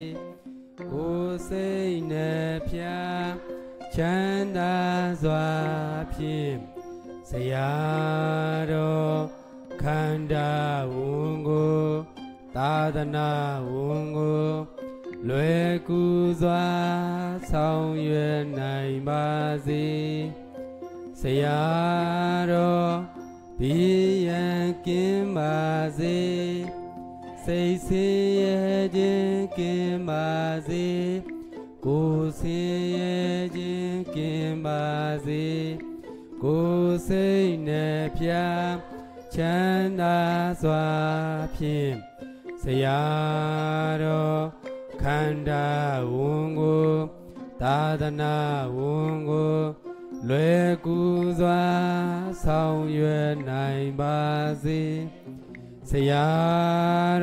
ကိုယ်စိတ်နဲ့ဖြာချမ်းသာစွာဖြင့်ဆရာတော်ခန္ဓာဝန်ကိုသာသနာဝန်ကိုလွယ်ကူစွာဆောင်ရွက်နိုင်ပါစေဆရာတော်ဘီရန်ကင်းပါစေစိတ်ဆင်းရဲခြင်းကင်းပါစေကိုယ်ဆင်းရဲခြင်းကင်းပါစေကိုယ်စိတ်နှပြချမ်းသာစွာဖြင့်ဆရာတော်ခန္ဓာဝန်ကိုသာသနာဝန်ကိုလွယ်ကူစွာဆောင်ရွက်နိုင်ပါစေဆရာ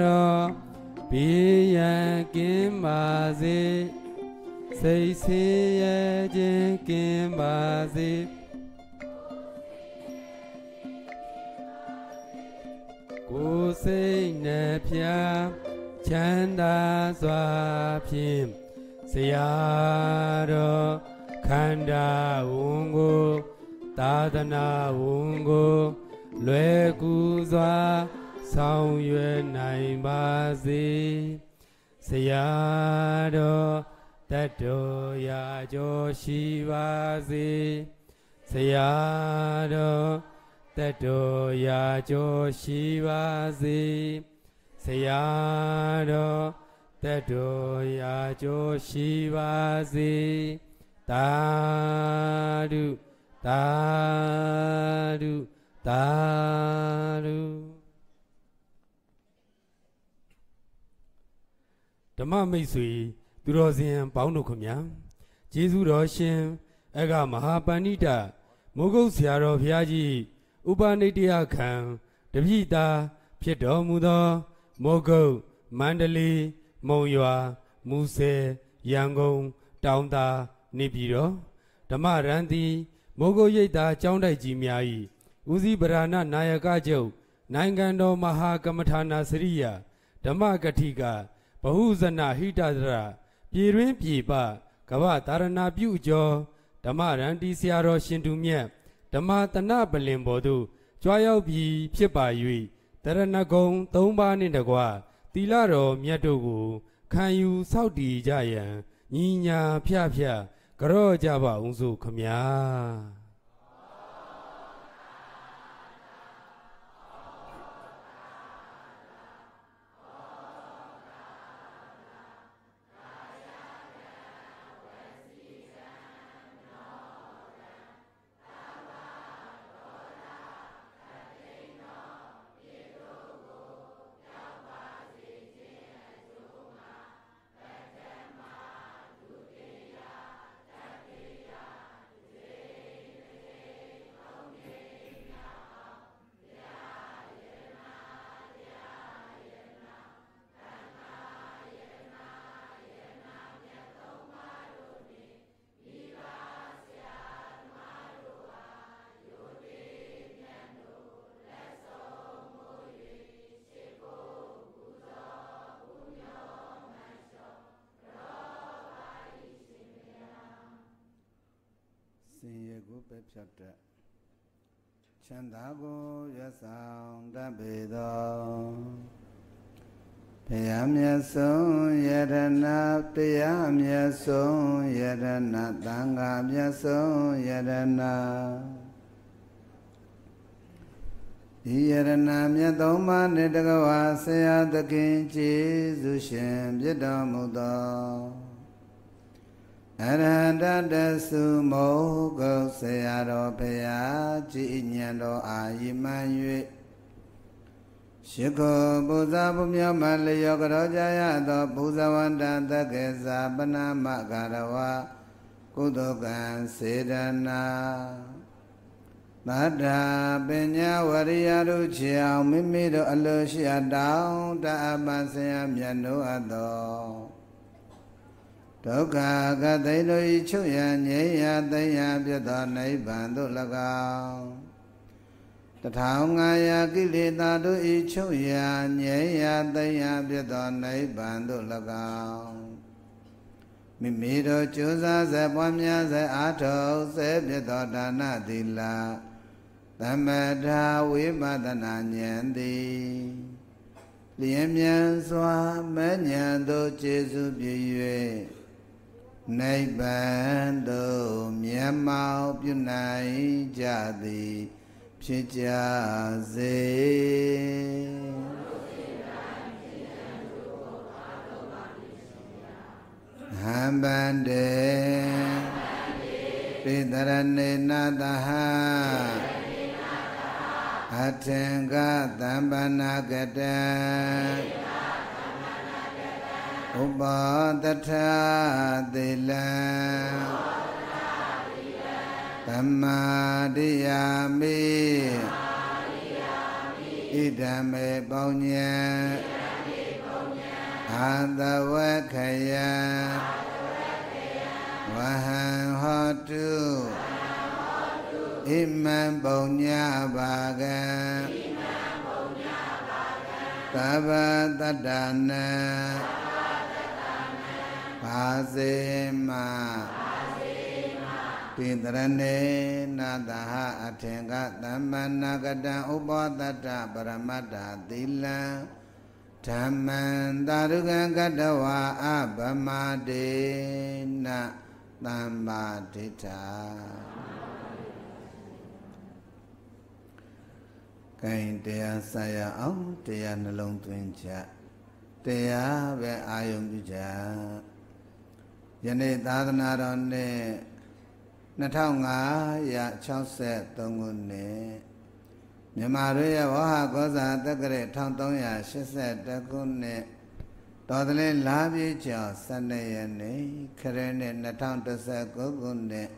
တော်ဘေးရန်ကင်းပါစေစိတ်ဆင်းရဲခြင်းကင်းပါစေကိုယ်စိတ်နှပြချမ်းသာစွာဖြင့်ဆရာတော်ခန္ဓာဝန်ကိုသာသနာဝန်ကိုလွယ်ကူစွာဆောင်ရွယ်နိုင်ပါစေဆရာတော်တတ်တော်ရာကျော်ရှိပါစေဆရာတော်တတ်တော်ရာကျော်ရှိပါစေဆရာတော်တတ်တော်ရာကျော်ရှိပါစေတာဓုတာဓုတာဓုဓမ္မမိတ်ဆွေသူတော်စင်ပေါင်းတို့ခမညာယေရှုတော်ရှင်အကမဟာပဏိတမိုးကုတ်ဆရာတော်ဘုရားကြီးဥပနိတ္တယခံတပိတာဖြစ်တော်မူသော မိုးကုတ်မန္တလေးမုံရွာမူဆယ်ရန်ကုန်တောင်သာနေပြည်တော်ဓမ္မရန်တီမိုးကုတ်ရိပ်သာကျောင်းတိုက်ကြီးများ၏ဦးစီးဗရာဏနာယကချုပ်နိုင်ငံတော်မဟာကမ္မထာနာစရိယဓမ္မကတိကဘဟုဇနဟိတသရပြည်တွင်ပြည်ပကဗ္ဗတာရဏပြုကျော်ဓမ္မရန်တီဆရာတော်ရှင်သူမြတ်ဓမ္မတနပလင်ပေါ်သို့ကြွားရောက်ပြီးဖြစ်ပါ၍တရဏဂုံ၃ပါးနှင့်တကွတီလာတော်မြတ်တို့ကို ခံယူစောက်တည်ကြရန်ညီညာဖျဖျကရော့ကြပါအောင်စုခမညာတ်ချမ်းသာကိုရဆောင်တတ်ပေသောဘုရားမြတ်ဆုံးယရဏတရားမြတ်ဆုံးယရဏသံဃာမြတ်ဆုံးယရဏဤယရဏမြတ်သုံးပါးနှင့်တကဝါဆရာသခင်ကျေးဇူးရှင်ပြတော်မူသောအရဟတတဆုမောကုဆရာတော်ဘုရားကြည်ညံတော်အာယိမံ၍ရှ िख ောပူဇာပုမျောမလျောကတော်ကြာရသောပူဇဝန္တသက္ကေဇာပနမဂရဝကုသကံစေတနာသတ္တပညာဝရိယတို့ချေအောင်မိမိတို့အလိုရှိအပ်တောင်းတအပ္ပဆရာမြတ်တို့အပ်တော်ဒုက္ခကတိလိုဤချုပ်ရငြိမ်းရသိမ်းရပြတ်သောနိဗ္ဗာန်သို့၎င်း1500ကိလေသာတို့ဤချုပ်ရငြိမ်းရသိမ်းရပြတ်သောနိဗ္ဗာန်သို့၎င်းမိမိတို့ကြိုးစားစေပွားများစေအားထုတ်စေပြတ်သောဒါနသီလသမထာဝိပဒနာဉာဏ်သည်လျင်မြန်စွာမဉဏ်တို့ခြေစုပြည့်၍နိဗ္ဗာန်သို့မျက်မှောက်ပြုနိုင်ကြသည် ဖြစ်ကြစေဟံဗန္တေပိတရဏေနတဟအထင်္ဂသမ္ပနာကတံဥပါတထသီလံသမ္မာရိယာမိဣဒံမေပေါညံအာတဝခယံဝဟံဟောတုဣမံပုံညပါကံသဗ္ဗတတ္တနံပါစေမပါစေမတိတရဏေနာတဟအထင်ကသမ္မနာကတံဥပ္ပတတ္တပရမတ္တသီလံဓမ္မံတာရုကံကတဝါအဗမတေနသမ္မာဒိဋ္ဌာကဲတရားဆက်ရအောင်တရားနှလုံးသွင်းကြတရားပဲအာယုံပြုကြယနေ့သာသနာတော်နှစ်2563ခုနှစ်မြန်မာတို့ရဲ့ဝဟကောဇာတက္ကရာ1381ခုနှစ်တော်သလင်းလာပြည့်ကျော်12ရက်နေ့ခရစ်နှစ်2019ခုနှစ်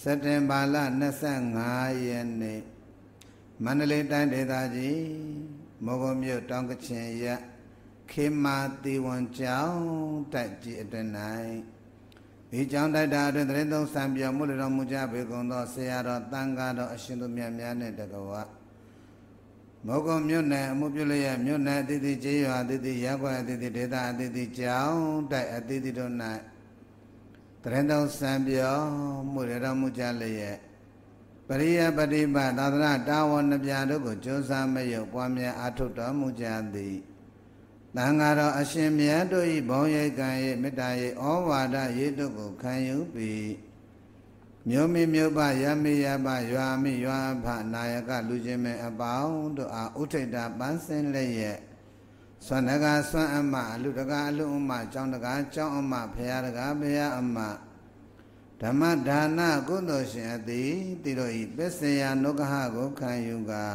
စက်တင်ဘာလ25ရက်နေ့မန္တလေးတိုင်းဒေသကြီးမောဘုံမြို့တောင်ကချင်ရက်ခေမာတီဝန်ကျောင်းတိုက်ကြီးအတွင်၌ဒီကြောင့်တိုက်တာအတွင်တရင်သုံးစံပြောမှုလတော်မူကြပေကုန်သောဆရာတော်တန်ခါတော်အရှင်သူမြတ်များနဲ့တကဝမောကုံမြို့နယ်အမှုပြုလျက်မြို့နယ်အသီးသီးကျေးရွာအသီးသီးရပ်ကွက်အသီးသီးဒေသအသီးသီးကြောင်းတိုက်အသီးသီးတို့၌တရင်သုံးစံပြောမှုလတော်မူကြလျက်ပရိယပฏิပတ်သာသနာတာဝန်ပြတို့ကိုကျွမ်းစာမယုတ်ပွားများအားထုတ်တော်မူကြသည်သံဃာတော်အရှင်မြတ်တို့၏ဘုံရိပ်ကံ၏မေတ္တာ၏ဩဝါဒရေးတို့ကိုခံယူပြီးမြို့မိမြို့ပရမိရပရွာမိရွာဖနာယကလူချင်းမင်းအပေါင်းတို့အားဥထိတ်တာပန်းစင်လက်ရဲ့ဆွမ်းတကားဆွမ်းအမအလူတကားအလူအမကျောင်းတကားကျောင်းအမဖရာတကားဖရာအမဓမ္မဒါနကုသိုလ်ရှင်အသည်တိတို့ဤပစ္စယနုကဟကိုခံယူကား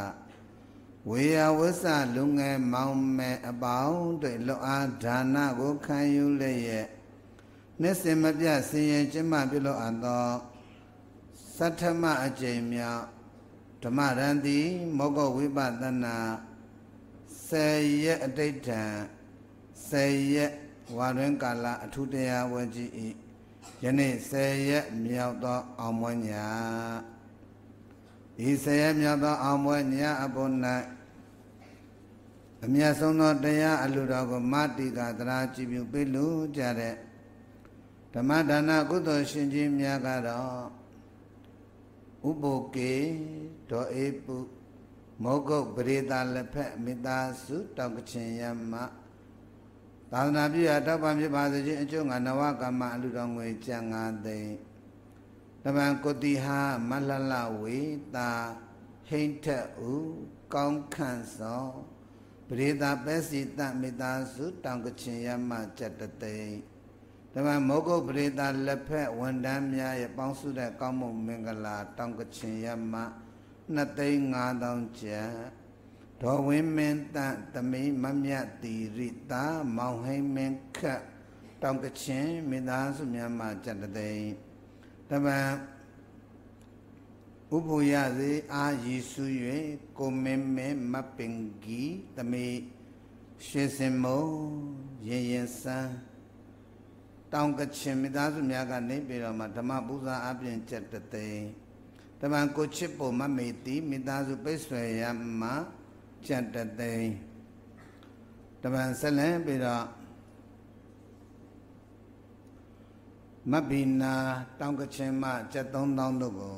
ဝေယဝစ္စလူငယ်မောင်မယ်အပေါင်းတို့လောအားဒါနကိုခံယူလျက်နှစ်စင်မပြဆင်းရဲကျမပြုလို့အပ်သောသတ္ထမအကျိန်မြောက်ဓမ္မရန်တိမောဂဝိပဿနာ10ရက်အတိတ်ထံ10ရက်ဝါတွင်ကာလအထုတရားဝကြည်ဤယနေ့10ရက်မြောက်သော အောင်မွန်ညာဤဆယ်ရမြတ်သောအောင်ပွဲညအဘုန်း၌အမြတ်ဆုံးသောတရားအလိုတော်ကိုမတိကသရာကြည်ပြုပေးလို့ကြတဲ့ဓမ္မဒါနကုသိုလ်ရှင်ကြီးများကတော့ဥပုကေဒေါ်အေပုမောဂုတ်ပရိသလက်ဖက်မေတ္တာစုတောင်ကချင်ယမသာသနာပြုရာတောက်ပံဖြစ်ပါစေခြင်းအကျိုးငါနဝကမ္မအလူတော်ငွေကျန်၅သိန်းဓမ္မကုတိဟာမလလဝေတာဟိဋ္ဌဥကောင်းခန့်သော ပရိသပဲစီတမေတာစု တောင်ကချင်ရမကြတသိမ့်ဓမ္မမောကုတ်ပရိသလက်ဖက် ဝန်တန်းများရဲ့ပေါင်းစုတဲ့ကောင်းမှုမင်္ဂလာတောင်ကချင်ရမ2,5000ကျပ်ဒေါ်ဝင်းမင်းတန်တမိမမြတ်တီရိတာမောင်ဟိမင်းခတ်တောင်ကချင်မေတာစုမြတ်မကြတသိမ့်တပံဥပုယစေ အာရည်စု၍ကိုမင်းမဲမပင်ကြီးတမေရှင်စင်မုံရင်ရင်စန်းတောင်ကချင်မိသားစုများကနေပြီးတော့မှဓမ္မပူဇာအပြင်ချက်တသိန်းတမန်ကိုချစ်ပေါ်မမေတိမိသားစုပိတ်ဆွေရမှချက်တသိန်းတမန်ဆက်လန်းပြီးတော့မဗိနာတောင်ကချင်မှ7300တို့ကို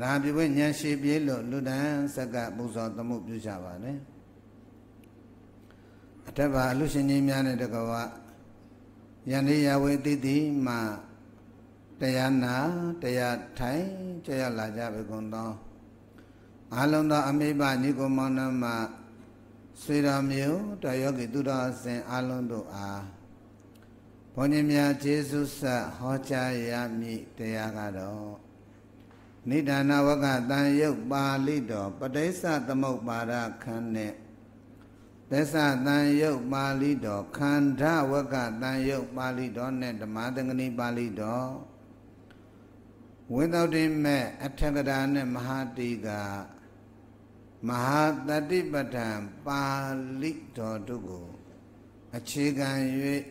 တရားပြဝိညာဉ်ရှိပြေလို့လူတန်းဆက်ကပူဇော်သမှုပြုကြပါတယ်အထက်ပါအလူရှင်ကြီးများနဲ့တကဝယန္တိယဝေတိတိမှတရားနာတရားထိုင်ကြရလာကြပြီကုန်သောအာလုံသောအမိဘညီကိုမောင်နှမဆွေတော်မျိုးတယောဂီသူတော်အစဉ်အာလုံတို့အားဘုန်းကြီးများကျေးဇူးဆက်ဟောကြားရမည်တရားကတော့နိဒာနဝကတန်ယုတ်ပါဠိတော်ပဋိစ္စသမုပ္ပါဒခန်းနဲ့သစ္စာတန်ယုတ်ပါဠိတော်ခန္ဓာဝကတန်ယုတ်ပါဠိတော်နဲ့ဓမ္မသင်္ကနိပါဠိတော်ဝိသုဒ္ဓိမဲ့အထက်ကရာနဲ့မဟာတိကမဟာတတိပဋ္ဌံပါဠိတော်တို့ကိုအခြေခံ၍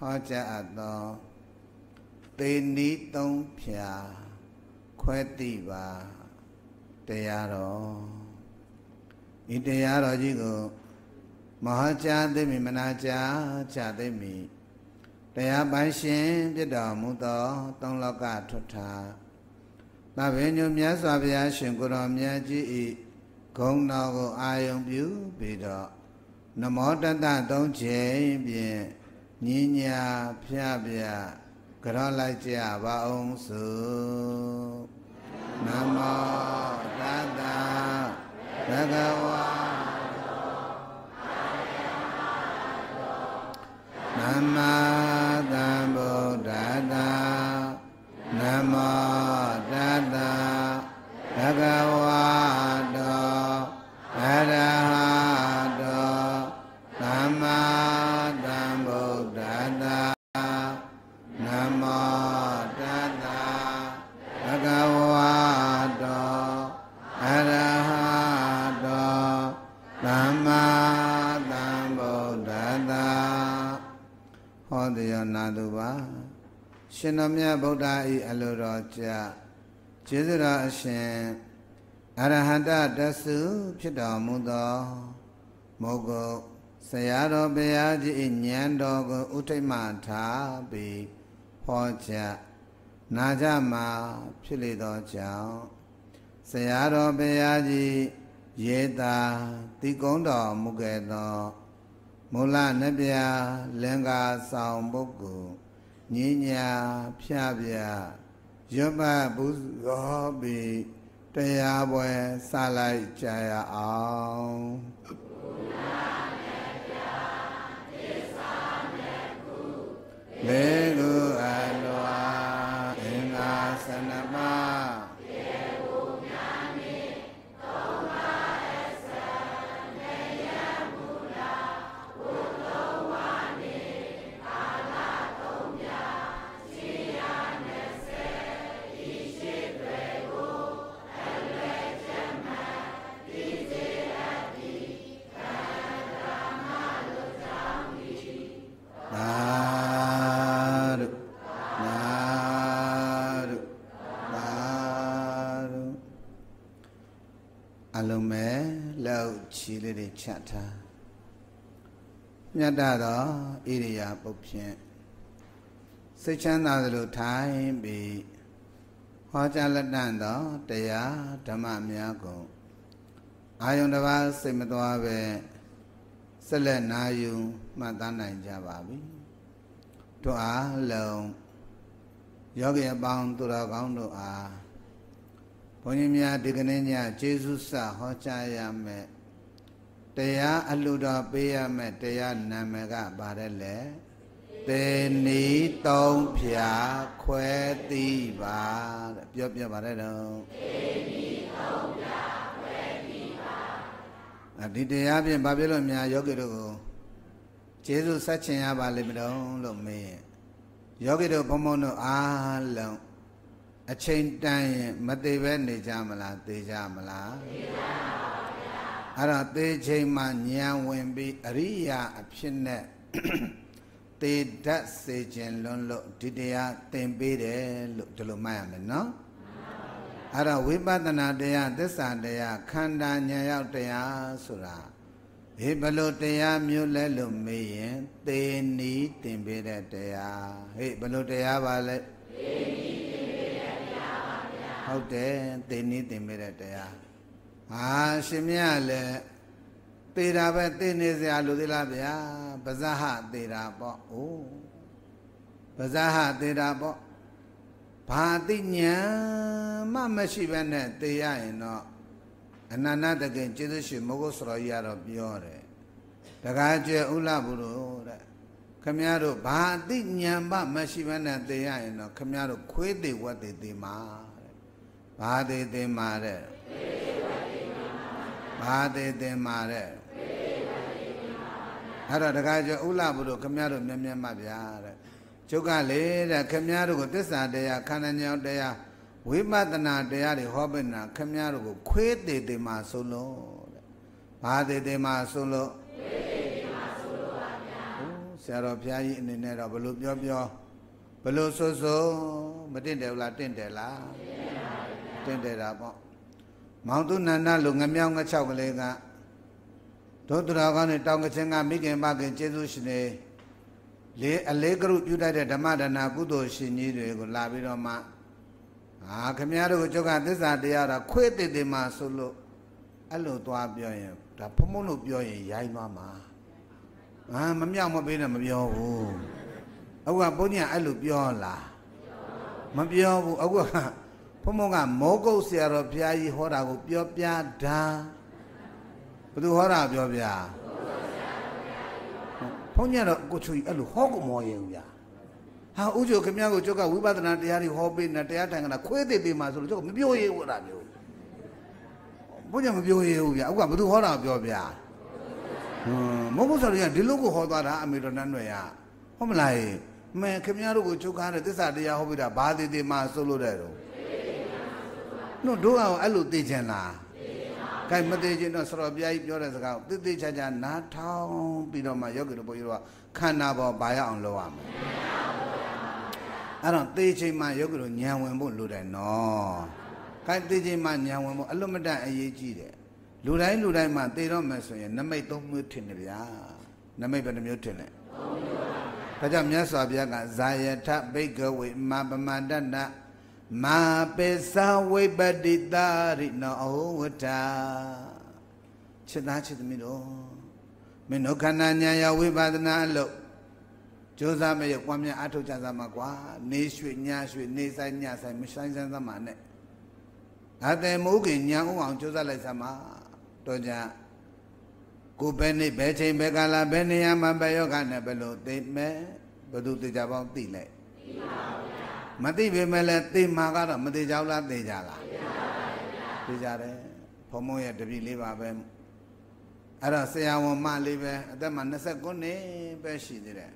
ဟောကြားအပ်သောသေနီးသုံးဖြာခွဲတိပါတရားတော်ဤတရားတော်ကြီးကိုမဟာကြားသိမိမနာကြားချသိမိတရားပိုင်ရှင်ပြတော်မူသောသုံးလောကထွတ်ထာသဗ္ဗညုမြတ်စွာဘုရားရှင်ကိုတော်မြတ်ကြီးဤဂုဏ်တော်ကို အာယုံပြုပြီးတော့နမောတတသုံးချိန်ဖြင့်ညီညာဖျားပြကြောလိုက်ကြပါအောင်စုနမောတတဘဂဝါနမသံဗုဒ္ဓတာနမောတတဘဂဝါရှင်တော်မြတ်ဗုဒ္ဓ၏အလိုတော်ကြကျေးဇူးတော်အရှင်အရဟတတဆုဖြစ်တော်မူသောမောဂုတ်ဆရာတော်ဘုရားကြီး၏ဉာဏ်တော်ကိုဥထိမထားပြီးဟောကြားနာကြမှာဖြစ်လေသောကြောင့်ဆရာတော်ဘုရားကြီးရေတာတိကုံးတော်မူခဲ့သောမူလနှစ်ပြလင်္ကာဆောင်ပုဂ္ဂိုလ်ညင်ညာဖြပြရွတ်ပတ်ဘူးရောပြီးတရားပွဲစလိုက်ကြရအောင်လေလူအလွာအင်္ဂါသနလုံးပဲလောက်ခြေလေးတွေချထားမြတ်တာတော့ဣရိယာပုတ်ဖြင့်စိတ်ချမ်းသာသလိုထိုင်ပြီးဟောကြားလက်တန့်သော တရားဓမ္မများကိုအာယုန်တစ်ပါးစိတ်မသွားပဲဆက်လက်နာယူမှတ်သားနိုင်ကြပါပြီတို့အားလုံးယောဂီအပေါင်းသူတော်ကောင်းတို့အားုန်းကြီးများဒီကနေ့ညကျေးဇူးစဟောကြားရမယ်တရားအလှတော်ပေးရမယ်တရားနာမည်ကဘာလဲလဲတေနီတုံးဖြာ ခွဲတိပါတဲ့ပြောပြပါတယ်တော့တေနီတုံးဖြာခွဲတိပါအဒီတရားဖြင့်ဘာဖြစ်လို့များယောဂီတို့ကိုကျေးဇူးဆက်ချင်ရပါလိမ့်မလို့လို့မေးယောဂီတို့ဘုံဘုံတို့အားလုံးအချိန်တန်ရင်မသေးပဲနေကြမလားသေကြမလားသေကြပါဘူးဗျာအဲ့တော့သေချိန်မှာဉာဏ်ဝင်ပြီးအရိယာအဖြစ်နဲ့သေတတ်စေခြင်းလွန်းလို့ဒီတရားသင်ပေးတယ်လို့ဒီလိုမှတ်ရမယ်နော်အဲ့တော့ဝိပဿနာတရားသစ္စာတရားခန္ဓာဉာဏ်ရောက်တရားဆိုတာဒီဘလို့တရားမျိုးလဲလို့မေးရင်သေနီးသင်ပေးတဲ့တရားဟေ့ဘလို့တရားပါလဲသေနီးဟုတ်တယ်သင်နေသင်မိတဲ့တရားဟာရှင်မြတ်လည်းသေတာပဲသိနေစရာလိုသေးလားဗျာပဇဟသေတာပေါ့အိုးပဇဟသေတာပေါ့ဘာတိညာမှမရှိဘဲနဲ့သေရရင်တော့အနန္တတကင်ကျေးဇူးရှင်မဂုတ်စရောကြီးကတော့ပြောတယ်တကားကျဲဥလဘုရောတဲ့ခမည်းတော်ဘာတိညာမှမရှိဘဲနဲ့သေရရင်တော့ခမည်းတော်ခွေးသေးဝတ်သေးသေးမှာဘာသေးသေးမာတဲ့ဘာသေးသေးမာတဲ့အဲ့တော့တခါကျဥလဘုတို့ခမရတို့မြဲမြဲမှဗျာတဲ့ကျုပ်ကလေတဲ့ခမရတို့ကိုသစ္စာတရားခန္ဓာဉာဏ်တရားဝိပဿနာတရားတွေဟောပိနာ ခမရတို့ကို ခွေးသေးသေးမာဆုံးလို့တဲ့ဘာသေးသေးမာဆုံးလို့ဆရာတော်ဘုရားကြီးအနေနဲ့တော့ဘလို့ပြောပြောဘလို့ဆွဆွမတင့်တယ်လားတင့်တယ်လားတင်တယ်တာပေါ့မောင်သူနန္ဒလိုငမြောင်းငချောက်ကလေးကဒုသူရာကောင်းနဲ့တောင်ကချင်းကမိခင်ပါခင်ကျေးဇူးရှင်တွေလေအလေးကရုပြုတတ်တဲ့ဓမ္မဒါနာ ကုသိုလ်ရှင်ကြီးတွေကိုလာပြီးတော့မှအာခမရတို့ကိုကျောက်ကသစ္စာတရားတော့ခွေးတည်တည်မှဆိုလို့အဲ့လိုသွားပြောရင်ဒါဖုံဖုံလို့ပြောရင်ရိုင်းသွားမှာဟာမမြောက်မပေးနဲ့မပြောဘူးအခုကဘုန်းကြီးအဲ့လိုပြောလားမပြောဘူးအခုကုံဘုံကမောကုတ်ဆရာတော်ဘုရားကြီးဟောတာကိုပြောပြတာဘယ်သူဟောတာပြောပြဘုန်းကြီးတော့ကိုချူကြီးအဲ့လိုဟောကိုမောရင်ဘူးဗျာဟာဥကျိုခင်ဗျားကိုကျောက်ကဝိပဿနာတရားတွေဟောပေးနေတရားထိုင်ကလာခွေးသေးသေးမှဆိုလို့ကျောက်ကမပြောရဘူးအဲ့ဒါမျိုးဘုန်းကြီးမပြောရဘူးဗျာအခုကဘယ်သူဟောတာပြောပြဟွန်းမောကုတ်ဆရာတော်ကဒီလိုကိုဟောသွားတာအမေတော်နန်းွယ်ရဟုတ်မလားဟဲ့မခင်ဗျားတို့ကိုချုပ်ကားတဲ့သစ္စာတရားဟောပြတာဘာသေးသေးမှဆိုလို့တဲ့တော့နှုတ်တို့အောင်အဲ့လိုသိချင်လားကဲမသေးခြင်းတော့ဆရာပြားကြီးပြောတဲ့စကားကိုတိတိကျကျနားထောင်ပြီးတော့မှယောဂီတို့ဘုရားတို့ကခန္ဓာပေါ်ဘာရအောင်လုပ်ရမလဲအဲ့တော့သေချိန်မှယောဂီတို့ညံဝင်ဖို့လိုတယ်နော်ကဲသေချိန်မှညံဝင်ဖို့အလွတ်မတန်အရေးကြီးတယ်လူတိုင်းလူတိုင်းမှသေတော့မယ်ဆိုရင်နမိတ်သုံးမျိုးထင်တယ်ဗျာနမိတ်ဘယ်နှမျိုးထင်လဲသုံးမျိုးပါဒါကြောင့်မြတ်စွာဘုရားကဇာယထဘိကဝေမပမတ္တမာပိသဝိပတိတာရိနောဝတ္တာခြေသားခြေသမီးတို့မင်းတို့ခန္ဓာညာယဝိပဿနာအလုပ်ကြိုးစားမရပွားများအားထုတ်ကြစမှာကွာ နေရွှေညရွှေနေဆိုင်ညဆိုင်မဆိုင်ဆိုင်သမှာနဲ့ငါတယ်မိုးခင်ညံဦးအောင်ကြိုးစားလိုက်စမှာတော့ကြကိုပဲနေဘယ်ချိန်ဘယ်ကာလဘယ်နေရာမှာဘယ်ယောဂနဲ့ဘယ်လိုသိမဲ့ဘယ်သူတေချာပေါင်းသိလိုက်သိပါဘူးမသိပေမဲ့လည်းသိမှာကတော့မသိကြဘူးလားသိကြလားသိကြတယ်ဘုံမုံရဲ့တပည့်လေးပါပဲအဲ့တော့ဆရာဝန်မလေးပဲအသက်မှာ29နှစ်ပဲရှိသေးတယ်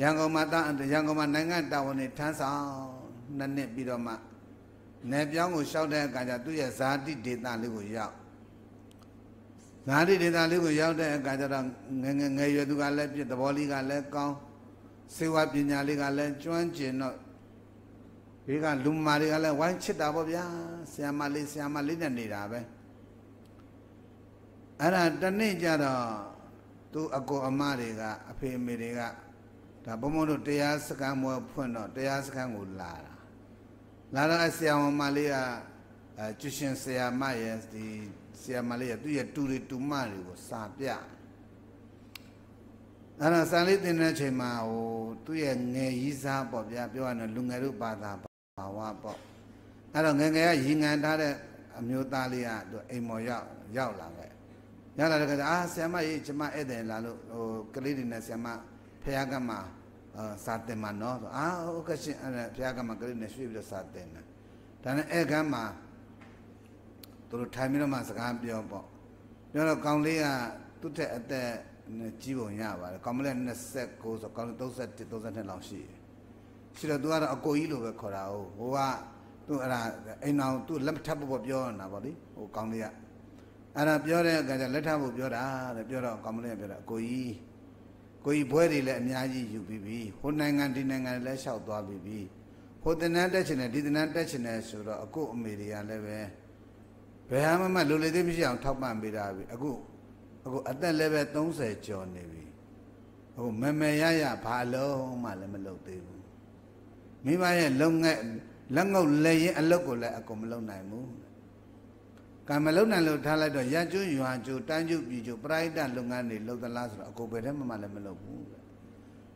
ရန်ကုန်မှာတရန်ကုန်မှာနိုင်ငံတာဝန်တွေထမ်းဆောင်နှစ်နှစ်ပြီးတော့မှနယ်ပြောင်းကိုလျှောက်တဲ့အခါကျသူ့ရဲ့ဇာတိဒေသလေးကိုရောက်ဇာတိဒေသလေးကိုရောက်တဲ့အခါကျတော့ငငငယ်ရွယ်သူကလည်းပြစ်သဘောလေးကလည်းကောင်းစေဝပညာလေးကလည်းကျွမ်းကျင်တော့ဒီကလူမာတွေကလည်းဝိုင်းချစ်တာပေါ့ဗျာဆရာမလေးဆရာမလေးနဲ့နေတာပဲအဲ့ဒါတနေ့ကျတော့သူအကိုအမတွေကအဖေအမေတွေကဒါဘုံဘုံတို့တရားစခန်းမွဲဖွင့်တော့တရားစခန်းကိုလာတာလာတော့ဆရာမလေးကကျွရှင်ဆရာမရဲ့ဒီဆရာမလေးကသူ့ရဲ့တူတွေတူမတွေကိုစာပြအဲ့ဒါစာလေးတင်တဲ့အချိန်မှာဟိုသူ့ရဲ့ငယ်ရီးစားပေါ့ဗျာပြောရရင်လူငယ်တို့ဘာသာဘာဝပေါ့အဲ့တော့ငငယ်ကရင်ငံထားတဲ့အမျိုးသားလေးကသူအိမ်မော်ရောက်ရောက်လာခဲ့ရလာတဲ့ကအာဆ iam မရေကျမဧည့်သည်လာလို့ဟိုကလေးတွေနဲ့ဆ iam မဖះကမှာစာတင်မှာနော်ဆိုအာဟုတ်ကဲ့ရှင်အဲ့ဖះကမှာကလေးနဲ့ရွှေ့ပြီးတော့စာတင်တာဒါနဲ့ဧကမ်းမှာသူတို့ထိုင်ပြီးတော့မှစကားပြောပေါ့ပြောတော့ကောင်လေးကသူ့ထက်အသက်ကြီးပုံရပါတယ်ကောင်မလေး29ဆိုကောင်လေး31 32လောက်ရှိတယ်ဆိုတော့ तू ကတော့အကိုကြီးလို့ပဲခေါ်တာဟုတ်ဟိုက तू အဲ့ဒါအိမ်အောင် तू လက်ထပ်ဖို့ပြောနေတာဗောလေဟိုကောင်းလေးကအဲ့ဒါပြောတဲ့အခါကျလက်ထပ်ဖို့ပြောတာတဲ့ပြောတော့ကောင်းလေးကပြောတာအကိုကြီးကိုကြီးဘွဲတွေလည်းအများကြီးယူပြီးပြီဟိုနိုင်ငံဒီနိုင်ငံလည်းလျှောက်သွားပြီးပြီဟိုတဏ္ဍတက်ချင်တယ်ဒီတဏ္ဍတက်ချင်တယ်ဆိုတော့အခုအမေတွေကလည်းပဲဘယ်ဟာမှမလူလေသေးမရှိအောင်ထောက်ပံ့ပေးတာပြီအခုအခုအသက်လည်းပဲ30ကျော်နေပြီအခုမမေရရဘာလုံးမှလည်းမလုပ်သေးဘူးမိဘရဲ့လုံငဲ့လက်ငုပ်လက်ရင်အလုပ်ကိုလည်းအကုန်မလုပ်နိုင်ဘူးကံမလုပ်နိုင်လို့ထားလိုက်တော့ရကျွရွာကျူတန်းကျူပြည်ကျူပရိဒတ်လုပ်ငန်းတွေလုပ်သလားဆိုတော့အကုန်ပဲတည်းမှမလည်းမလုပ်ဘူးဟုတ်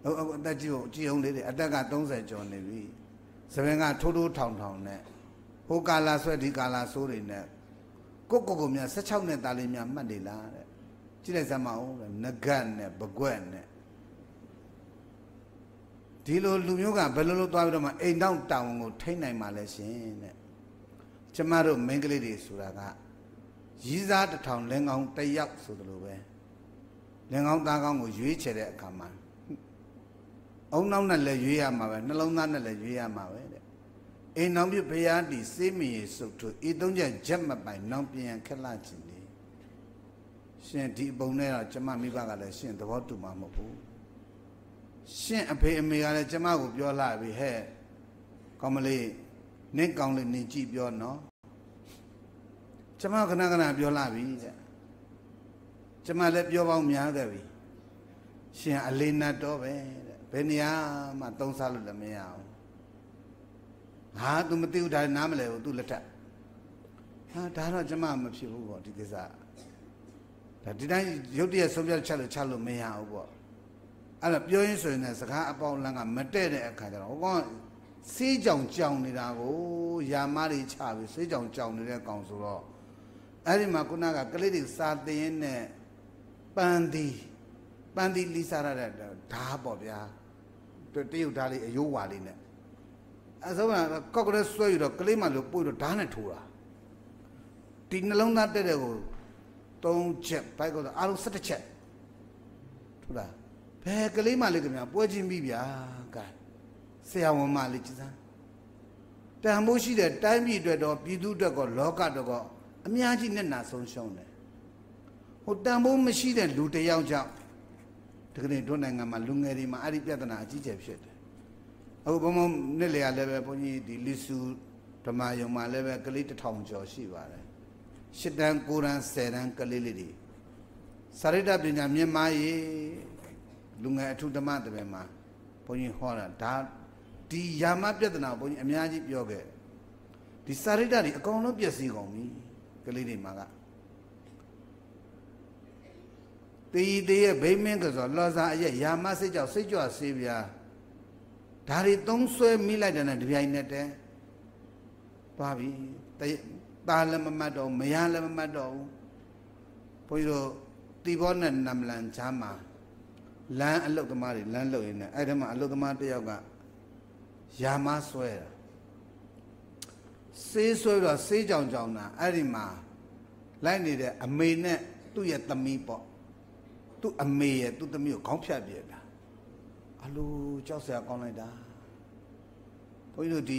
အခုအသက်ကြီးကိုကြည်အောင်လေးတွေအသက်က30ကျော်နေပြီစပင်ကထိုးထိုးထောင်ထောင်နဲ့ဟိုကာလာဆွဲဒီကာလာဆိုးတွေနဲ့ကိုကိုကိုမြ16နဲ့တာလေးများမှတ်နေလားတဲ့ကြည့်လိုက်စမ်းမအောင်ငကတ်နဲ့ပကွက်နဲ့ဒီလိုလူမျိုးကဘယ်လိုလုပ်သွားပြီးတော့မှအိမ်တောင်တောင်ကိုထိမ့်နိုင်မှာလဲရှင်တဲ့ကျမတို့မင်းကလေးတွေဆိုတာကရည်စားတစ်ထောင်လင်ကောင်းတစ်ယောက်ဆိုသလိုပဲလင်ကောင်းသားကောင်းကိုရွေးချယ်တဲ့အခါမှာအုံနောက်နဲ့လည်းရွေးရမှာပဲနှလုံးသားနဲ့လည်းရွေးရမှာပဲတဲ့အိမ်နောက်ပြဘုရားတီစေးမီရေစုတ်ထုဤသုံးချက်ချက်မပိုင် နောင်ပြန်ခက်လာခြင်းရှင်ဒီအပုံနဲ့တော့ကျမမိဘကလည်းရှင်သဘောတူမှာမဟုတ်ဘူးရှင့်အဖေအမေကလည်းကျမကိုပြောလှပြီဟဲ့ကောင်မလေးနင့်ကောင်လေးနင်ကြည့်ပြောနော်ကျမခဏခဏပြောလှပြီတဲ့ကျမလည်းပြောပေါင်းများခဲ့ပြီရှင်အလေးနတ်တော့ပဲတဲ့ဘယ်နေရာမှသုံးစားလို့လည်းမရဘူးဟာ तू မသိဘူးဒါနားမလဲဘူး तू လက်ထက်ဟာဒါတော့ကျမမဖြစ်ဘူးပေါ့ဒီကိစ္စဒါဒီတိုင်းရုပ်တရက်ဆုံးဖြတ်ချက်လို့ချက်လို့မရဘူးပေါ့အဲ့တော့ပြောရင်ဆိုရင်လည်းစကားအပေါင်းလန်းကမတည့်တဲ့အခါကျတော့ဟိုကောင်စေးကြောင်ကြောင်နေတာကိုယာမတွေချပြီးစေးကြောင်ကြောင်နေတဲ့ကောင်ဆိုတော့အဲ့ဒီမှာခုနကကလေးတွေစာတင်ရင်းနဲ့ပန်းသီးပန်းသီးလီစားရတဲ့ဓာတ်ပေါ့ဗျာတရုတ်ဓာတ်လေးအယိုးဝါလေးနဲ့အဲဆုံးကကော့ကရက်ဆွဲယူတော့ကလေးမလို့ပို့တော့ဓာတ်နဲ့ထိုးတာဒီနှလုံးသားတက်တဲ့ကို၃ချက်ဘိုက်ကတော့အားလုံး၁၁ချက်ထိုးတာဘယ်ကလေးမလေးခင်ဗျာပွဲချင်းပြီဗျာကဲဆရာဝန်မလေးကြည်စမ်းတန်ဖိုးရှိတဲ့တိုင်းပြည်အတွက်တော့ပြည်သူအတွက်ကောလောကအတွက်ကောအများကြီးနဲ့နာဆုံးရှုံးတယ်ဟိုတန်ဖိုးမရှိတဲ့လူတယောက်ကြောင့်ဒီကနေ့တို့နိုင်ငံမှာလူငယ်တွေမှာအဲ့ဒီပြဿနာအကြီးကျယ်ဖြစ်တယ်အခုဘုံဘုံနဲ့လေရလည်းပဲဘုန်းကြီးဒီလီစုဓမ္မယုံမှာလည်းပဲကလေးတစ်ထောင်ကျော်ရှိပါတယ်ရှစ်တန်း၉တန်း၁၀တန်းကလေးလေးတွေစာရိတ္တပညာမြင့်မားရေးလူငယ်အထုဓမ္မတပည့်မှာဘုန်းကြီးဟောတာဒါဒီယာမပြဿနာကိုဘုန်းကြီးအများကြီးပြောခဲ့ဒီစာရိတ္တတွေအကောင်လုံးပျက်စီးကုန်ပြီကလေးတွေမှာကတေးတေးရဲ့ဗိမင်းကဆိုလောစာအရဲ့ယာမစိတ်ကြောင့်စိတ်ကြွဆေးပြားဒါတွေသုံးဆွဲမိလိုက်တယ်နဲ့ဒီပြိုင်နဲ့တည်းသွားပြီตาလည်းမမှတ်တော့မရလည်းမမှတ်တော့ဘူးဘုန်းကြီးတို့တိဘောနဲ့နမလန်ချာမှာလမ်းအလုတ်သမားတွေလမ်းလုတ်ရင်းနဲ့အဲ့ဒီမှာအလုတ်သမားတယောက်ကယာမဆွဲတာဆေးဆွဲတော့ဆေးကြောင်ကြောင်တာအဲ့ဒီမှာလိုက်နေတဲ့အမေနဲ့သူ့ရဲ့သမီးပေါ့သူ့အမေရဲ့သူ့သမီးကိုခေါင်းဖြတ်ပြစ်တာအလိုကြောက်စရာကောင်းလိုက်တာဘုန်းကြီးတို့ဒီ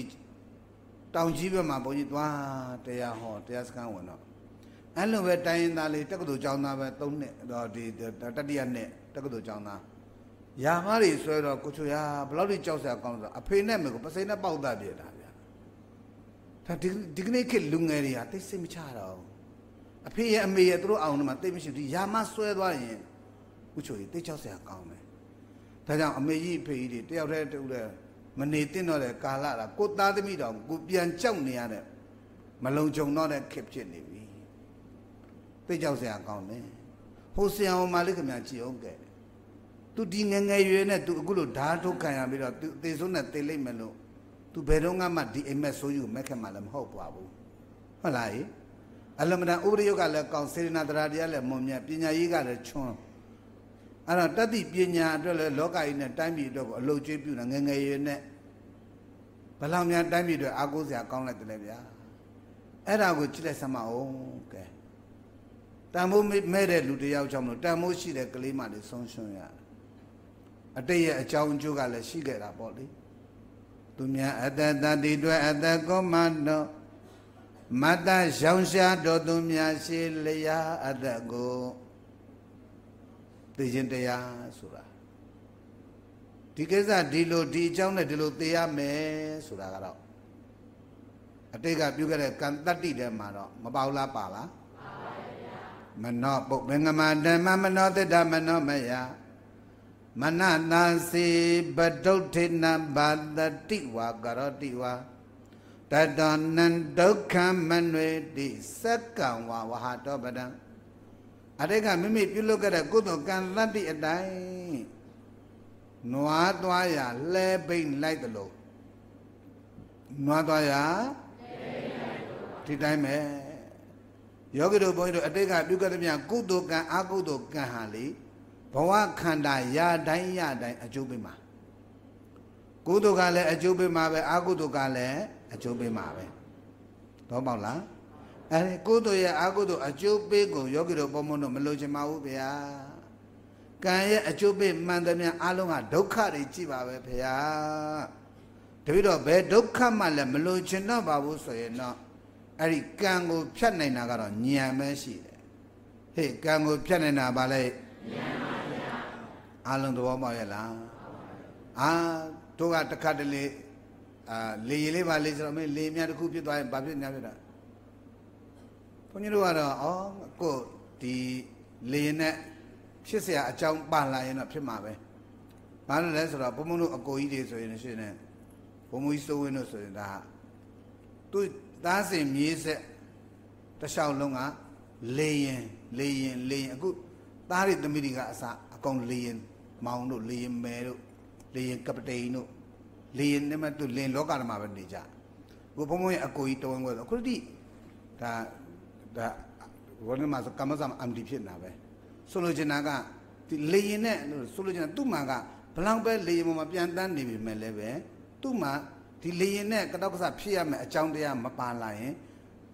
တောင်ကြီးဘက်မှာဘုန်းကြီးသွားတရားဟောတရားစခန်းဝင်တော့အဲ့လိုပဲတိုင်းရင်သားလေးတက္ကသိုလ်ကျောင်းသားပဲ၃နှစ်တော့ဒီတတိယနှစ်တက္ကသိုလ်ကျောင်းသားယာမတွေဆွဲတော့ကိုချိုရဘလောက်ထိကြောက်စရာကောင်းလဲအဖေနဲ့မေကိုပစိနဲ့ပေါက်တတ်ပြတာဗျာဒါဒီဒီကနေ့ခေတ်လူငယ်တွေကတိတ်စိတ်မချတော့အဖေရဲ့အမေရဲ့သူတို့အောင်တော့မှတိတ်မရှိဘူးယာမဆွဲသွားရင်ကိုချိုရတိတ်ကြောက်စရာကောင်းတယ်ဒါကြောင့်အမေကြီးအဖေကြီးတွေတယောက်တည်းတူတယ်မနေတင်တော့တဲ့ကာလတာကိုသားသမီးတော်ကိုပြန်ကြောက်နေရတဲ့မလုံခြုံတော့တဲ့ခေတ်ဖြစ်နေပြီတိတ်ကြောက်စရာကောင်းတယ်ဟိုဆရာဝန်မလေးခင်ဗျာကြည်အောင်ကဲသူဒီငငယ်ရွယ်နဲ့သူအခုလို့ဓာတ်ထုတ်ခံရပြီးတော့သူအသေးဆုံးနဲ့တေလိုက်မယ်လို့သူဘယ်တော့မှဒီအိမ်မက်ဆိုးယူမက်ခင်မှလည်းမဟုတ်ပါဘူးဟုတ်လားကြီးအလမဒန်ဥပရိယုတ်ကလည်းကောင်းစေရနာတရားတရားလည်းမွန်မြတ်ပညာရေးကလည်းချွန်းအဲ့တော့တတိပညာအတွက်လည်းလောကကြီးနဲ့တိုင်းပြည်အတွက်ကိုအလုတ်ကျွေးပြုတာငငယ်ရွယ်နဲ့ဘလောင်များတိုင်းပြည်အတွက်အာကိုးစရာကောင်းလိုက်တယ်လေဗျာအဲ့ဒါကိုကြည့်လိုက်စမအောင်ကဲတန်ဖိုးမဲ့တဲ့လူတယောက်ကြောင့်မလို့တန်ဖိုးရှိတဲ့ကလေးမတွေဆုံးရှုံးရတယ်အတိတ်ရဲ့အကြောင်းအကျိုးကလည်းရှိခဲ့တာပေါ့လေသူများအတ္တတတိတွဲအတ္တကောမတောမတ္တရောင်ရှားတော်သူများရှိလျာအတ္တကိုသိခြင်းတရားဆိုတာဒီကိစ္စဒီလိုဒီအကြောင်းနဲ့ဒီလိုသိရမယ်ဆိုတာကတော့အတိတ်ကပြုခဲ့တဲ့ကံတတ္တိထဲမှာတော့မပေါလားပါလားမနောပုတ်မင်္ဂမဓမ္မမနောတိတ္တမနောမယမနနာစီပဒုဋ္ဌိနဘာတတိဝါကရောတိဝါတတနံဒုက္ခမနွေတိစက္ကံဝါဝဟတောပဒံအတိတ်ကမိမိပြုလုပ်ခဲ့တဲ့ကုသိုလ်ကံတတ္တိအတိုင်းနွားသွားရလဲပိန်လိုက်တယ်လို့နွားသွားရဒီတိုင်းပဲယောဂီတို့ဘုန်းကြီးတို့အတိတ်ကပြုခဲ့တဲ့ကုသိုလ်ကံအကုသိုလ်ကံဟာလေဘဝခန္ဓာရာတိုင်းရာတိုင်းအကျိုးပေးမှာကုသိုလ်ကလည်းအကျိုးပေးမှာပဲအကုသိုလ်ကလည်းအကျိုးပေးမှာပဲတော့ပေါ့လားအဲဒီကုသိုလ်ရဲ့အကုသိုလ်အကျိုးပေးကိုယောဂီတို့ဘုန်းဘုန်းတို့မလိုချင်ပါဘူးဗျာကံရဲ့အကျိုးပေးမှန်သမျှအလုံးဟာဒုက္ခတွေကြည့်ပါပဲဗျာတပည့်တော်ဘယ်ဒုက္ခမှလည်းမလိုချင်တော့ပါဘူးဆိုရင်တော့အဲ့ဒီကံကိုဖြတ်နိုင်တာကတော့ဉာဏ်ပဲရှိတယ်ဟေ့ကံကိုဖြတ်နိုင်တာဗာလဲဉာဏ်ပါဗျာအလုံးသဘောပေါက်ရဲ့လားအာတို့ကတခါတလေအာလေရည်လေးပါလေဆိုတော့မင်းလေအများတစ်ခုဖြစ်သွားရင်ဘာဖြစ်ညာဖြစ်တာဘုန်းကြီးတို့ကတော့ဩကိုဒီလေနဲ့ဖြစ်เสียအကြောင်းပါလာရင်တော့ဖြစ်မှာပဲဘာလို့လဲဆိုတော့ဘုံဘုံတို့အကိုကြီးတွေဆိုရင်ရှင်နေဘုံဘုံကြီးစိုးဝင်းတို့ဆိုရင်ဒါသူ့သားစဉ်မြေးဆက်တလျှောက်လုံးကလေရင်လေရင်လေရင်အခုသားတွေသမီးတွေကအစအကုန်လေရင်မောင်တို့လေရင်မယ်တို့လေရင်ကပတိန်တို့လေရင်နဲ့မှသူလင်လောကဓမ္မပဲနေကြကိုဘုံဘုံရဲ့အကိုကြီးတဝင်းကွဲတော့ခုတိဒါဒါဝန်းမှာကမ္မဇမ်အမ်ဒီဖြစ်နေတာပဲဆိုလိုချင်တာကဒီလေရင်နဲ့ဆိုလိုချင်တာသူ့မှာကဘလောက်ပဲလေရင်ပေါ်မှာပြန်တန်းနေပြီမဲ့လည်းပဲသူ့မှာဒီလေရင်နဲ့ကတောက်ကဆဖြစ်ရမယ်အကြောင်းတရားမပါလာရင်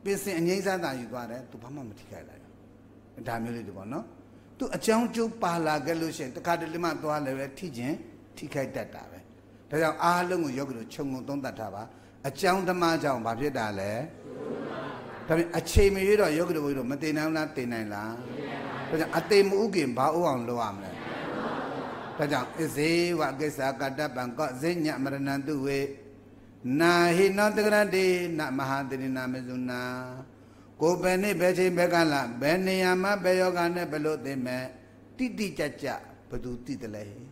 ပင်စင်အငိမ့်စားတာယူသွားတယ်သူဘာမှမထိခိုက်လိုက်ဘူးဒါမျိုးလေးတွေပေါ့နော်သူအကြောင်းကျိုးပါလာခဲ့လို့ရှိရင်တခါတလေမှသွားလည်းပဲထိခြင်းထိခိုက်တတ်တာပဲဒါကြောင့်အားလုံးကိုယောဂီတို့ခြုံငုံသုံးသပ်ထားပါအကြောင်းဓမ္မကြောင့်ဘာဖြစ်တာလဲဒါပြင်အချိန်မရွေးတော့ယောဂီတို့ဘုရားတို့မတင်နိုင်လားတင်နိုင်လားဒါကြောင့်အသေးမဥခင်ဘာအိုးအောင်လုပ်ရမလဲဒါကြောင့်အဇေဝကိစ္စကတ္တပံကောဇိညမရဏံတုဝေနာဟိနောတကရတေနမဟာတရိနာမဇုနာကိုယ်ပဲနဲ့ဘယ်ချိန်ဘက်ကလာဘယ်နေရာမှာဘယ်ယောဂနဲ့ဘယ်လိုသိမဲ့တိတိကျကျဘသူသိတယ်လဲအဲ့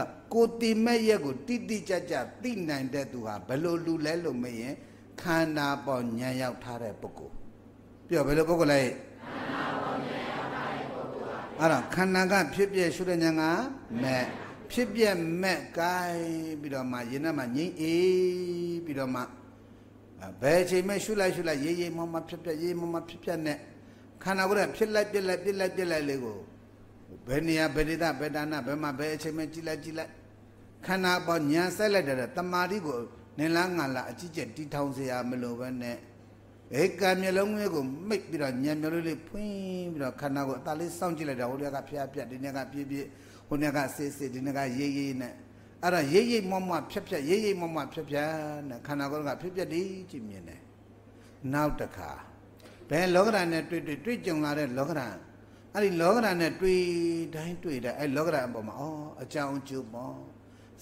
ဒါကိုတိမဲ့ရက်ကိုတိတိကျကျသိနိုင်တဲ့သူဟာဘယ်လိုလူလဲလို့မေးရင်ခန္ဓာပေါ်ညံရောက်ထားတဲ့ပုဂ္ဂိုလ်ပြောဘယ်လိုပုဂ္ဂိုလ်လဲခန္ဓာပေါ်ညံရောက်ထားတဲ့ပုဂ္ဂိုလ်ဟာအဲ့ဒါခန္ဓာကဖြစ်ပြရှုတဲ့ဉာဏ်ကမဲ့ဖြစ်ပြက်မဲ့ကိုင်းပြီးတော့မှရင်ထဲမှာငြိမ့်အေးပြီးတော့မှဘယ်အချိန်မှရှုလိုက်ရှုလိုက်ရေးရေးမမဖြစ်ပြက်ရေးမမဖြစ်ပြက်နဲ့ခန္ဓာကိုယ်ကဖြစ်လိုက်ပြက်လိုက်ပြက်လိုက်ပြက်လိုက်လေးကိုဘယ်နေရာဘယ်ဒေသဘယ်ဌာနဘယ်မှာဘယ်အချိန်မှကြည်လိုက်ကြည်လိုက်ခန္ဓာပေါ်ညံဆက်လိုက်တဲ့တမာတိကိုနင်လားငါလားအကြည့်ကျတီထောင်เสียမလို့ပဲနဲ့ဧကံမျက်လုံးလေးကိုမိတ်ပြီးတော့ညံမျက်လုံးလေးဖွင့်ပြီးတော့ခန္ဓာကိုယ်အသာလေးစောင့်ကြည့်လိုက်တာဟိုတည်းကဖျားပြက်ဒီနေ့ကပြည့်ပြည့်ဟိုနေ့ကစစ်စစ်ဒီနေ့ကရေးရေးနဲ့အဲ့ဒါရေးရေးမွတ်မွတ်ဖြက်ဖြက် ရေးရေးမွတ်မွတ်ဖြက်ဖြက်နဲ့ခန္ဓာကိုယ်ကဖြက်ဖြက်တည်းကြည့်မြင်တယ်နောက်တစ်ခါဘယ်လောကဓာတ်နဲ့တွေ့တွေ့တွေ့ကြုံလာတဲ့လောကဓာတ်အဲ့ဒီလောကဓာတ်နဲ့တွေ့တိုင်းတွေ့တဲ့အဲ့လောကဓာတ်အပေါ်မှာအော်အကြောင်းကျိုးပေါ့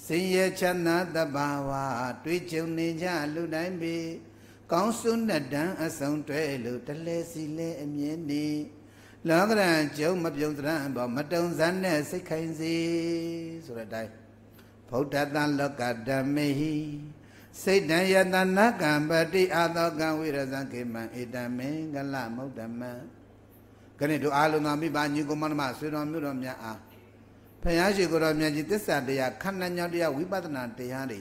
စင်ရချမ်းသာတဘာဝတွေ့ကြုံနေကြလူတိုင်းပြီကောင်းစွန်းတဲ့တန်းအဆုံးတွေ့လို့တလဲစီလဲအမြင်နေလောကရံကျုံမပြုံသရံဘောမတုံဇန်းနဲ့စိတ်ခိုင်စေဆိုတဲ့အတိုင်းဗုဒ္ဓတန်လောကဓမ္မေဟိစိတ်တံယတနာကံပတိအာသောကံဝိရဇံခေမံဧတမင်္ဂလမௌဒမံခဏတို့အားလုံးသာမိဘညီကောင်မနှမဆွေတော်မျိုးတော်များအားဖယားရှိကိုယ်တော်မြတ်ကြီးသစ္စာတရားခန္ဓာညောတရားဝိပဿနာတရားတွေ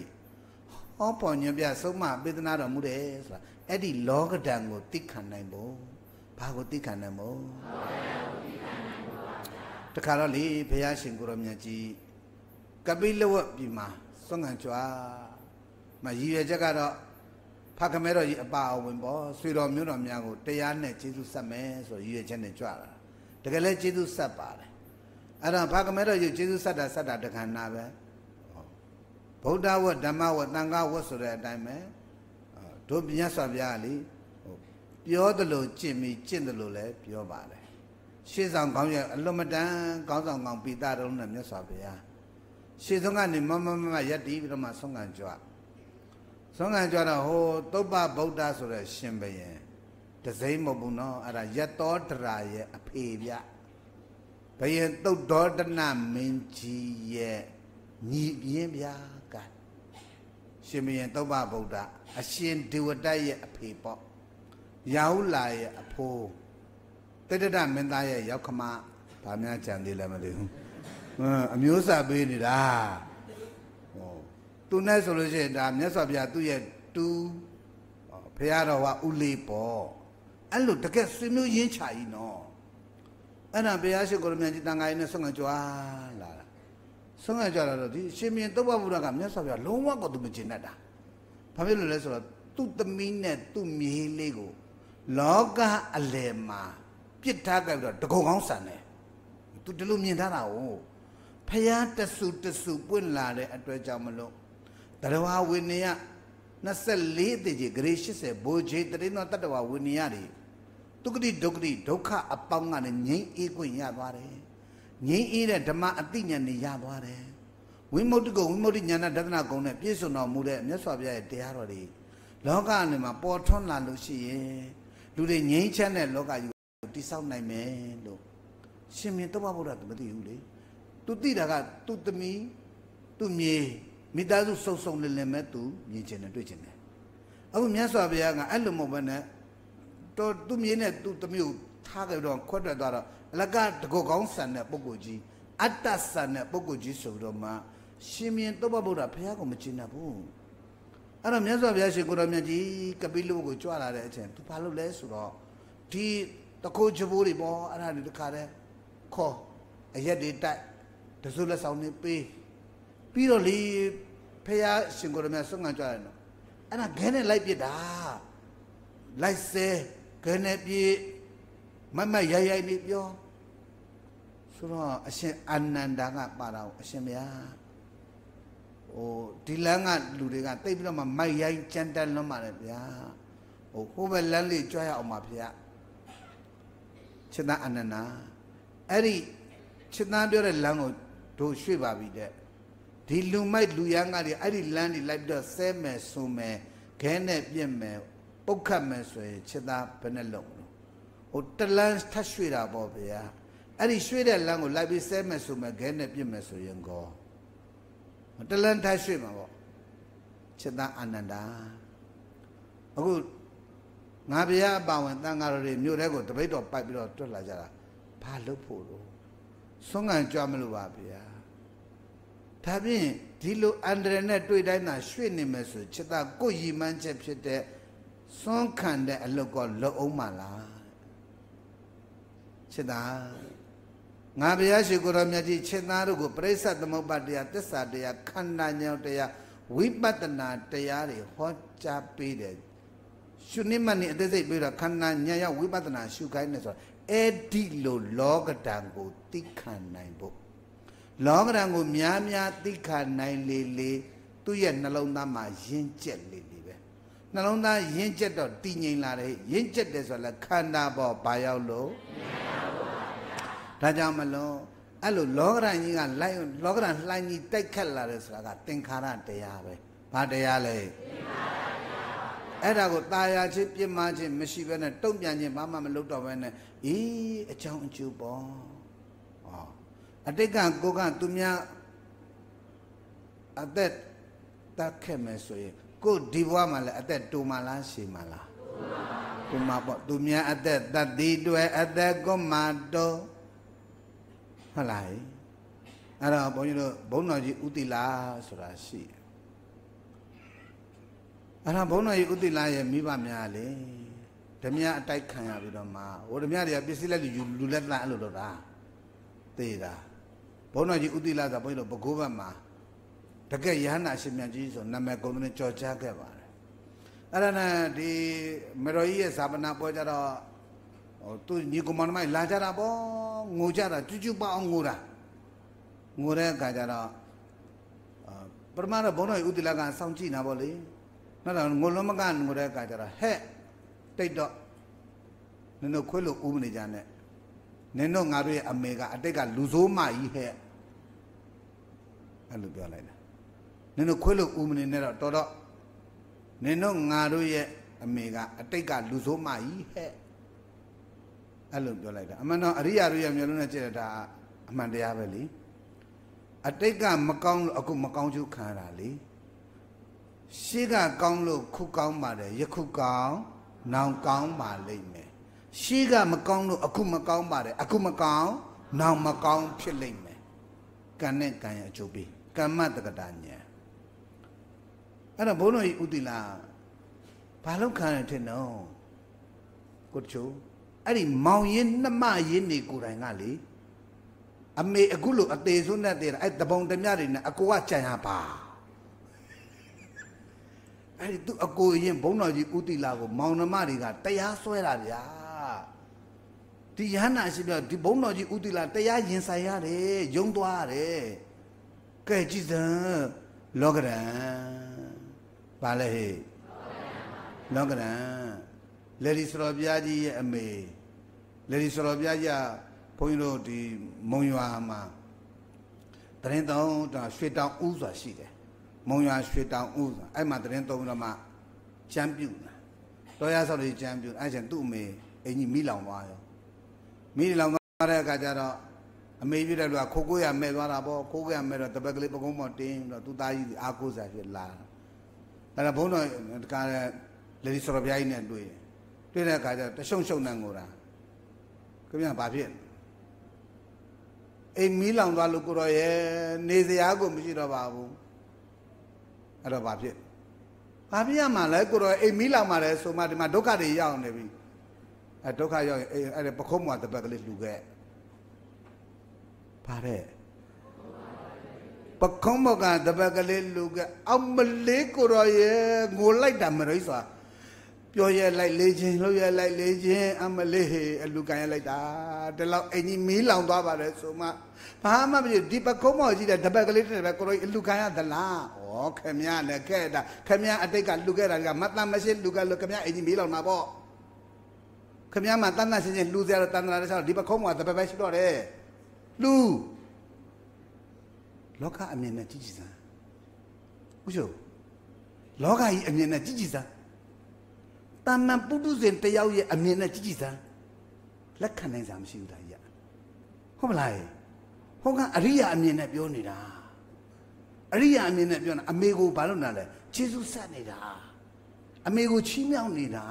ဟောပေါ်ညွှန်ပြဆုံးမပေးသနာတော်မူတယ်ဆိုတာအဲ့ဒီလောကဓာတ်ကိုသိခံနိုင်ဖို့ဘာကိုသိခံနိုင်မို့တခါတော့လေဘုရားရှင်ကိုရောမြတ်ကြီးကပိလဝတ်ပြည်မှာစွန့်ခံကြွားမရည်ရွယ်ချက်ကတော့ဖခမဲတော်ကြီးအပါအဝင်ပေါ့ဆွေတော်မျိုးတော်များကိုတရားနဲ့ကျေးဇူးဆက်မယ်ဆိုရည်ရွယ်ချက်နဲ့ကြွလာတကယ်လဲကျေးဇူးဆက်ပါတယ်အဲ့ဒါဖခမဲတော်ကြီးကျေးဇူးဆက်တာဆက်တာတခဏနာပဲဗုဒ္ဓဝတ်ဓမ္မဝတ်သံဃာဝတ်ဆိုတဲ့အတိုင်းပဲတို့မြတ်စွာဘုရားကလေ不要的路进，没进的路来，不要话嘞。雪上高原，那么等高山钢被打到南面耍不呀？雪上安尼慢慢慢慢一滴了嘛，上安全。上安全了后，都把包打出来先不言，就谁莫不喏，阿拉一多的来也肥不呀？肥不都多的难面起也腻不呀？个先不言都把包打，阿先第二代也肥不。ရာဟုလာရဲ့အဖိုးတတတမင်းသားရဲ့ရောက်ခမဘာများကြံသေးလဲမသိဘူးအမျိုးစားပေးနေတာဟောသူနဲ့ဆိုလို့ရှိရင်ဒါမြတ်စွာဘုရားသူ့ရဲ့တူဘုရားတော်ကဥလေးပေါ့အဲ့လိုတကယ်ဆွေမျိုးရင်းချာကြီးနော်အဲ့ဒါဘုရားရှိခိုးရမြတ်ကြီးတန်ခါရင်းနဲ့ဆွမ်းကကြွားလာတာဆွမ်းကကြွားလာတော့ဒီရှင်မြင်းသုဘဗုဒ္ဓကမြတ်စွာဘုရားလုံးဝကိုသူမကျင်တတ်တာဘာဖြစ်လို့လဲဆိုတော့သူ့သမီးနဲ့သူ့မြေးလေးကိုလောကအလယ်မှာပြစ်ထားကြပြီးတော့တကုံကောင်းဆန်တယ်သူဒီလိုမြင်ထားတာ哦ဖယားတဆူတဆူပွင့်လာတဲ့အတွက်ကြောင့်မလို့တရဝဝိနည်း24တည်ကြီးဂရေ80ဘိုးကြီးတရင်းတော်တတဝဝိနည်းတွေဒုက္ခတိဒုက္ခတိဒုက္ခအပေါင်းကနေငြိမ်းအေးခွင့်ရသွားတယ်ငြိမ်းအေးတဲ့ဓမ္မအသိဉာဏ်တွေရသွားတယ်ဝိမု ക്തി ကိုဝိမု ക്തി ဉာဏဒသနာကုံနဲ့ပြည့်စုံတော်မူတဲ့မြတ်စွာဘုရားရဲ့တရားတော်တွေလောကအနေမှာပေါ်ထွန်းလာလို့ရှိရင်လူတွေငြိမ်းချမ်းတဲ့လောကကြီးကိုတိဆောက်နိုင်မယ်လို့ရှင်မင်းတမဗုဒ္ဓသူမသိဘူးလေသူသိတာကသူ့သမီးသူ့မြေမိသားစုစုံစုံလင်လင်ပဲသူမြင်ချင်တယ်တွေ့ချင်တယ်အခုမြတ်စွာဘုရားကအဲ့လိုမဟုတ်ဘဲနဲ့တော်သူ့မြေနဲ့သူ့သမီးကိုထားကြတော့ခွတ်ထွက်သွားတော့အလကတကောကောင်းဆန်တဲ့ပုဂ္ဂိုလ်ကြီးအတ္တဆန်တဲ့ပုဂ္ဂိုလ်ကြီးဆိုတော့မှရှင်မင်းတမဗုဒ္ဓဘုရားကိုမကျင်တတ်ဘူးအဲ့တော့မြတ်စွာဘုရားရှင်ကိုတော်မြတ်ကြီးကပိလုကိုကြွလာတဲ့အချိန်သူဘာလုပ်လဲဆိုတော့ဒီတခိုးချဘိုးတွေပေါ့အဲ့ဒါတွေတခါတည်းခေါ်အရက်တွေတိုက်တဆုလက်ဆောင်တွေပေးပြီးတော့လေဖះရှင်ကိုတော်မြတ်ဆုံးခံကြရတယ်နော်အဲ့ဒါခဲနဲ့လိုက်ပစ်တာလိုက်စဲခဲနဲ့ပြေးမမရိုက်ရိုက်နေပြောဆိုတော့အရှင်အာနန္ဒာကပါတာကိုအရှင်ဘုရားဟိုဒီလမ်းကလူတွေကတိတ်ပြီးတော့မှမိုက်ရိုင်းကြမ်းတမ်းလွန်းပါတယ်ဗျာဟိုခိုးပဲလမ်းလေးကြွရအောင်ပါဗျာချစ်သားအနန္နာအဲ့ဒီချစ်သားပြောတဲ့လမ်းကိုတို့ရွှေ့ပါပြီတဲ့ဒီလူမိုက်လူရန်ကတွေအဲ့ဒီလမ်းတွေလိုက်ပြီးတော့ဆဲမယ်ဆုံမယ်ခဲနဲ့ပြင့်မယ်ပုတ်ခတ်မယ်ဆိုရင်ချစ်သားဘယ်နဲ့လုံးလို့ဟိုတလန်းထပ်ရွှေ့တာပေါ့ဗျာအဲ့ဒီရွှေ့တဲ့လမ်းကိုလိုက်ပြီးဆဲမယ်ဆုံမယ်ခဲနဲ့ပြင့်မယ်ဆိုရင်ကောတလန်ထိုက်ရွှေ့မှာပေါ့ချစ်သားအာနန္ဒာအခုငါဘုရားအပါဝင်တန်ဃာတော်တွေမြို့ထဲကိုတပိတ်တော်ပိုက်ပြီးတော့တွက်လာကြတာဘာလုပ်ဖို့လို့စွန့်ကန်ကြွမလို့ပါဗျာဒါဖြင့်ဒီလိုအန္တရာယ်နဲ့တွေ့တိုင်းသာရွှေ့နေမယ်ဆိုချစ်သားကိုယ်ရည်မှန်းချက်ဖြစ်တဲ့စွန့်ခံတဲ့အလုပ်ကလုံအောင်မလားချစ်သားငါဘုရားရှိခိုးတော်မြတ်ကြီးရှင်သားတို့ကိုပြိဿသမုပ္ပါတရားသစ္စာတရားခန္ဓာဉာဏ်တရားဝိပဿနာတရားတွေဟောကြားပေးတယ်ရှုနိမတ်နေအသေးစိတ်ပြီးတော့ခန္ဓာဉာဏ်ရောက်ဝိပဿနာရှုခိုင်းနေဆိုတာအဲ့ဒီလိုလောကဓာတ်ကိုသိခံနိုင်ဖို့လောကဓာတ်ကို များများသိခံနိုင်လေလေသူ့ရဲ့နှလုံးသားမှာယဉ်ကျက်လေလေပဲနှလုံးသားယဉ်ကျက်တော့တည်ငြိမ်လာတယ်ယဉ်ကျက်တယ်ဆိုတော့ခန္ဓာပေါ်ဘာရောက်လို့မရပါဘူးဒါကြောင့်မလို့အဲ့လိုလောကရန်ကြီးကလိုက်လောကရန်လှိုင်းကြီးတိုက်ခတ်လာတယ်ဆိုတာကသင်္ခါရတရားပဲဘာတရားလဲအဲ့ဒါကိုตายာချင်းပြစ်မှားချင်းမရှိဘဲနဲ့တုံ့ပြန်ခြင်းဘာမှမလုပ်တော့ဘဲနဲ့အေးအကြောင်းအကျိုးပေါ့ဟောအတိတ်ကကိုက သူများအသက်တက်ခဲ့မယ်ဆိုရင်ကိုဒီဘဝမှာလည်းအသက်တူမလားရှည်မလားတူပါဘူးတူမပေါ့သူများအသက်တက်သည်တွေ့အသက်ကိုမတော်ဟုတ်လားအဲ့တော့ဘုန်းကြီးတို့ဘုန်းတော်ကြီးဥတိလာဆိုတာရှိအဲ့ဒါဘုန်းတော်ကြီးဥတိလာရဲ့မိဘများလေဓမြအတိုက်ခံရပြီးတော့မှဟိုဓမြတွေကပစ္စည်းလက်လူလူလက်သားအဲ့လိုတော့တာသေတာဘုန်းတော်ကြီးဥတိလာဆိုဘုန်းကြီးတို့ဘကိုးဘက်မှာတကယ်ရဟန္တာရှင်မြတ်ကြီးဆိုနာမည်ကုန်တဲ့ကြော်ကြားခဲ့ပါတယ်အဲ့ဒါနဲ့ဒီမတော်ကြီးရဲ့ဇာပနာပွဲကြတော့ဟိုသူညီကောင်မမိုက်လာကြတာပေါ့ငိုကြတာကျူးကျူးပေါအောင်ငိုတာငိုတဲ့အခါကျတော့ပရမရဘုန်းတော်ဥဒိလကစောင့်ကြည့်နာပေါ့လေနောက်တော့ငိုလုံးမကငိုတဲ့အခါကျတော့ဟဲ့တိတ်တော့နင်တို့ခွေးလို့ဥမနေကြနဲ့နင်တို့ငါတို့ရဲ့အမေကအတိတ်ကလူဆိုးမကြီးဟဲ့အဲ့လိုပြောလိုက်တာနင်တို့ခွေးလို့ဥမနေနဲ့တော့တော်တော့နင်တို့ငါတို့ရဲ့အမေကအတိတ်ကလူဆိုးမကြီးဟဲ့အဲ့လိုပြောလိုက်တာအမှန်တော့အရိယာတို့ရဲ့မျိုးလုံးနဲ့ကြည့်ရတာအမှန်တရားပဲလေအတိတ်ကမကောင်းလို့အခုမကောင်းချူခံရတာလေရှေ့ကကောင်းလို့ခုကောင်းပါတယ်ယခုကောင်းနောင်ကောင်းပါလိမ့်မယ်ရှေ့ကမကောင်းလို့အခုမကောင်းပါတယ်အခုမကောင်းနောင်မကောင်းဖြစ်လိမ့်မယ်ကံနဲ့ကံရဲ့အကျိုးပေးကမ္မတက္ကတာညာအဲ့တော့ဘုန်းတော်ကြီးဥတီလာဘာလောက်ခံရတဲ့နော်ကိုချိုးအဲ့ဒီမောင်ရင်နှမရင်နေကိုတိုင်ကလေအမေအခုလိုအသေးဆုံးနဲ့တည်တာအဲ့တပုံတမြတွေနဲ့အကိုကကြံရပါအဲ့ဒီသူအကိုရင်ဘုန်းတော်ကြီးဥတီလာကို မောင်နှမတွေကတရားစွဲတာဗျာဒီယဟနာရှိပြဒီဘုန်းတော်ကြီးဥတီလာတရားရင်ဆိုင်ရတယ်ယုံသွားရတယ်ကဲကြည်စံလောကရန်ပါလေဟေ့လောကရန်လေဒီဆိုတော်ဘုရားကြီးရဲ့အမေလေဒီဆိုတော်ဘုရားကြီးကဘုန်းကြီးတို့ဒီမုံရွာမှာတရင်တောင်းတာရွှေတောင်ဦးစွာရှိတယ်မုံရွာရွှေတောင်ဦးစွာအဲ့မှာတရင်တောင်းတော့မှချမ်းပြူတာတော်ရဆောက်လေးချမ်းပြူအဲ့ကျန်သူ့အမေအင်ကြီးမိလောင်သွားရောမိလောင်သွားတဲ့အခါကျတော့အမေပြတဲ့လူကခိုးကိုရမဲ့သွားတာပေါ့ခိုးကိုရမဲ့တော့တပက်ကလေးပကုံးပေါ်တင်းပြီးတော့သူ့သားကြီးအာကိုးစားဖြစ်လာတာအဲ့ဒါဘုန်းတော်တကားလေဒီဆိုတော်ဘုရားကြီးနဲ့တွေ့တယ်တွေ့တဲ့အခါကျတရှုံရှုံနဲ့ငိုတာခင်ဗျာဘာဖြစ်အိမ်မီးလောင်သွားလို့ကိုတော်ရဲ့နေစရာကိုမရှိတော့ပါဘူးအဲ့တော့ဘာဖြစ်ဘာဖြစ်ရမှာလဲကိုတော်အိမ်မီးလောင်มาတယ်ဆိုမှဒီမှာဒုက္ခတွေရောက်နေပြီအဲဒုက္ခရောက်ရင်အဲ့အဲ့ပခုံးမွာတပတ်ကလေးလှူခဲ့ပါတဲ့ပခုံးမကတပတ်ကလေးလှူခဲ့အောင်မလေးကိုတော်ရဲ့ငိုလိုက်တာမရိစွာပြောရလိုက်လေးချင်းလှုပ်ရလိုက်လေးချင်းအမလေးဟေအလူကန်ရလိုက်တာဒီလောက်အင်ကြီးမီးလောင်သွားပါတယ်ဆိုမှဘာမှမဖြစ်ဒီပကုံးမော်ကြီးတဲ့တပတ်ကလေးတစ်ပတ်ကိုရိုအလူကန်ရသလားဩခမရလည်းခဲ့တာခမရအတိတ်ကလူခဲ့တာကမတန်မရှိလူကလို့ခမရအင်ကြီးမီးလောင်တာပေါ့ခမရမှာတန်တန်ရှင်းရှင်းလူစရာတန်တန်တဲ့ဆောက်ဒီပကုံးမော်ကတပတ်ပဲရှိတော့တယ်လူလောကအမြင်နဲ့ကြည့်ကြည့်စမ်းဥရှိုးလောကကြီးအမြင်နဲ့ကြည့်ကြည့်စမ်းတာမန်ပုထုဇဉ်တယောက်ရဲ့အမြင်နဲ့ကြည့်ကြည့်စမ်းလက်ခံနိုင်စာမရှိဘူးဒါကြီးကဟုတ်မလားဟောကအရိယာအမြင်နဲ့ပြောနေတာအရိယာအမြင်နဲ့ပြောနေတာအမေကိုဘာလို့နာလဲခြေဆုဆက်နေတာအမေကိုချီးမြှောက်နေတာ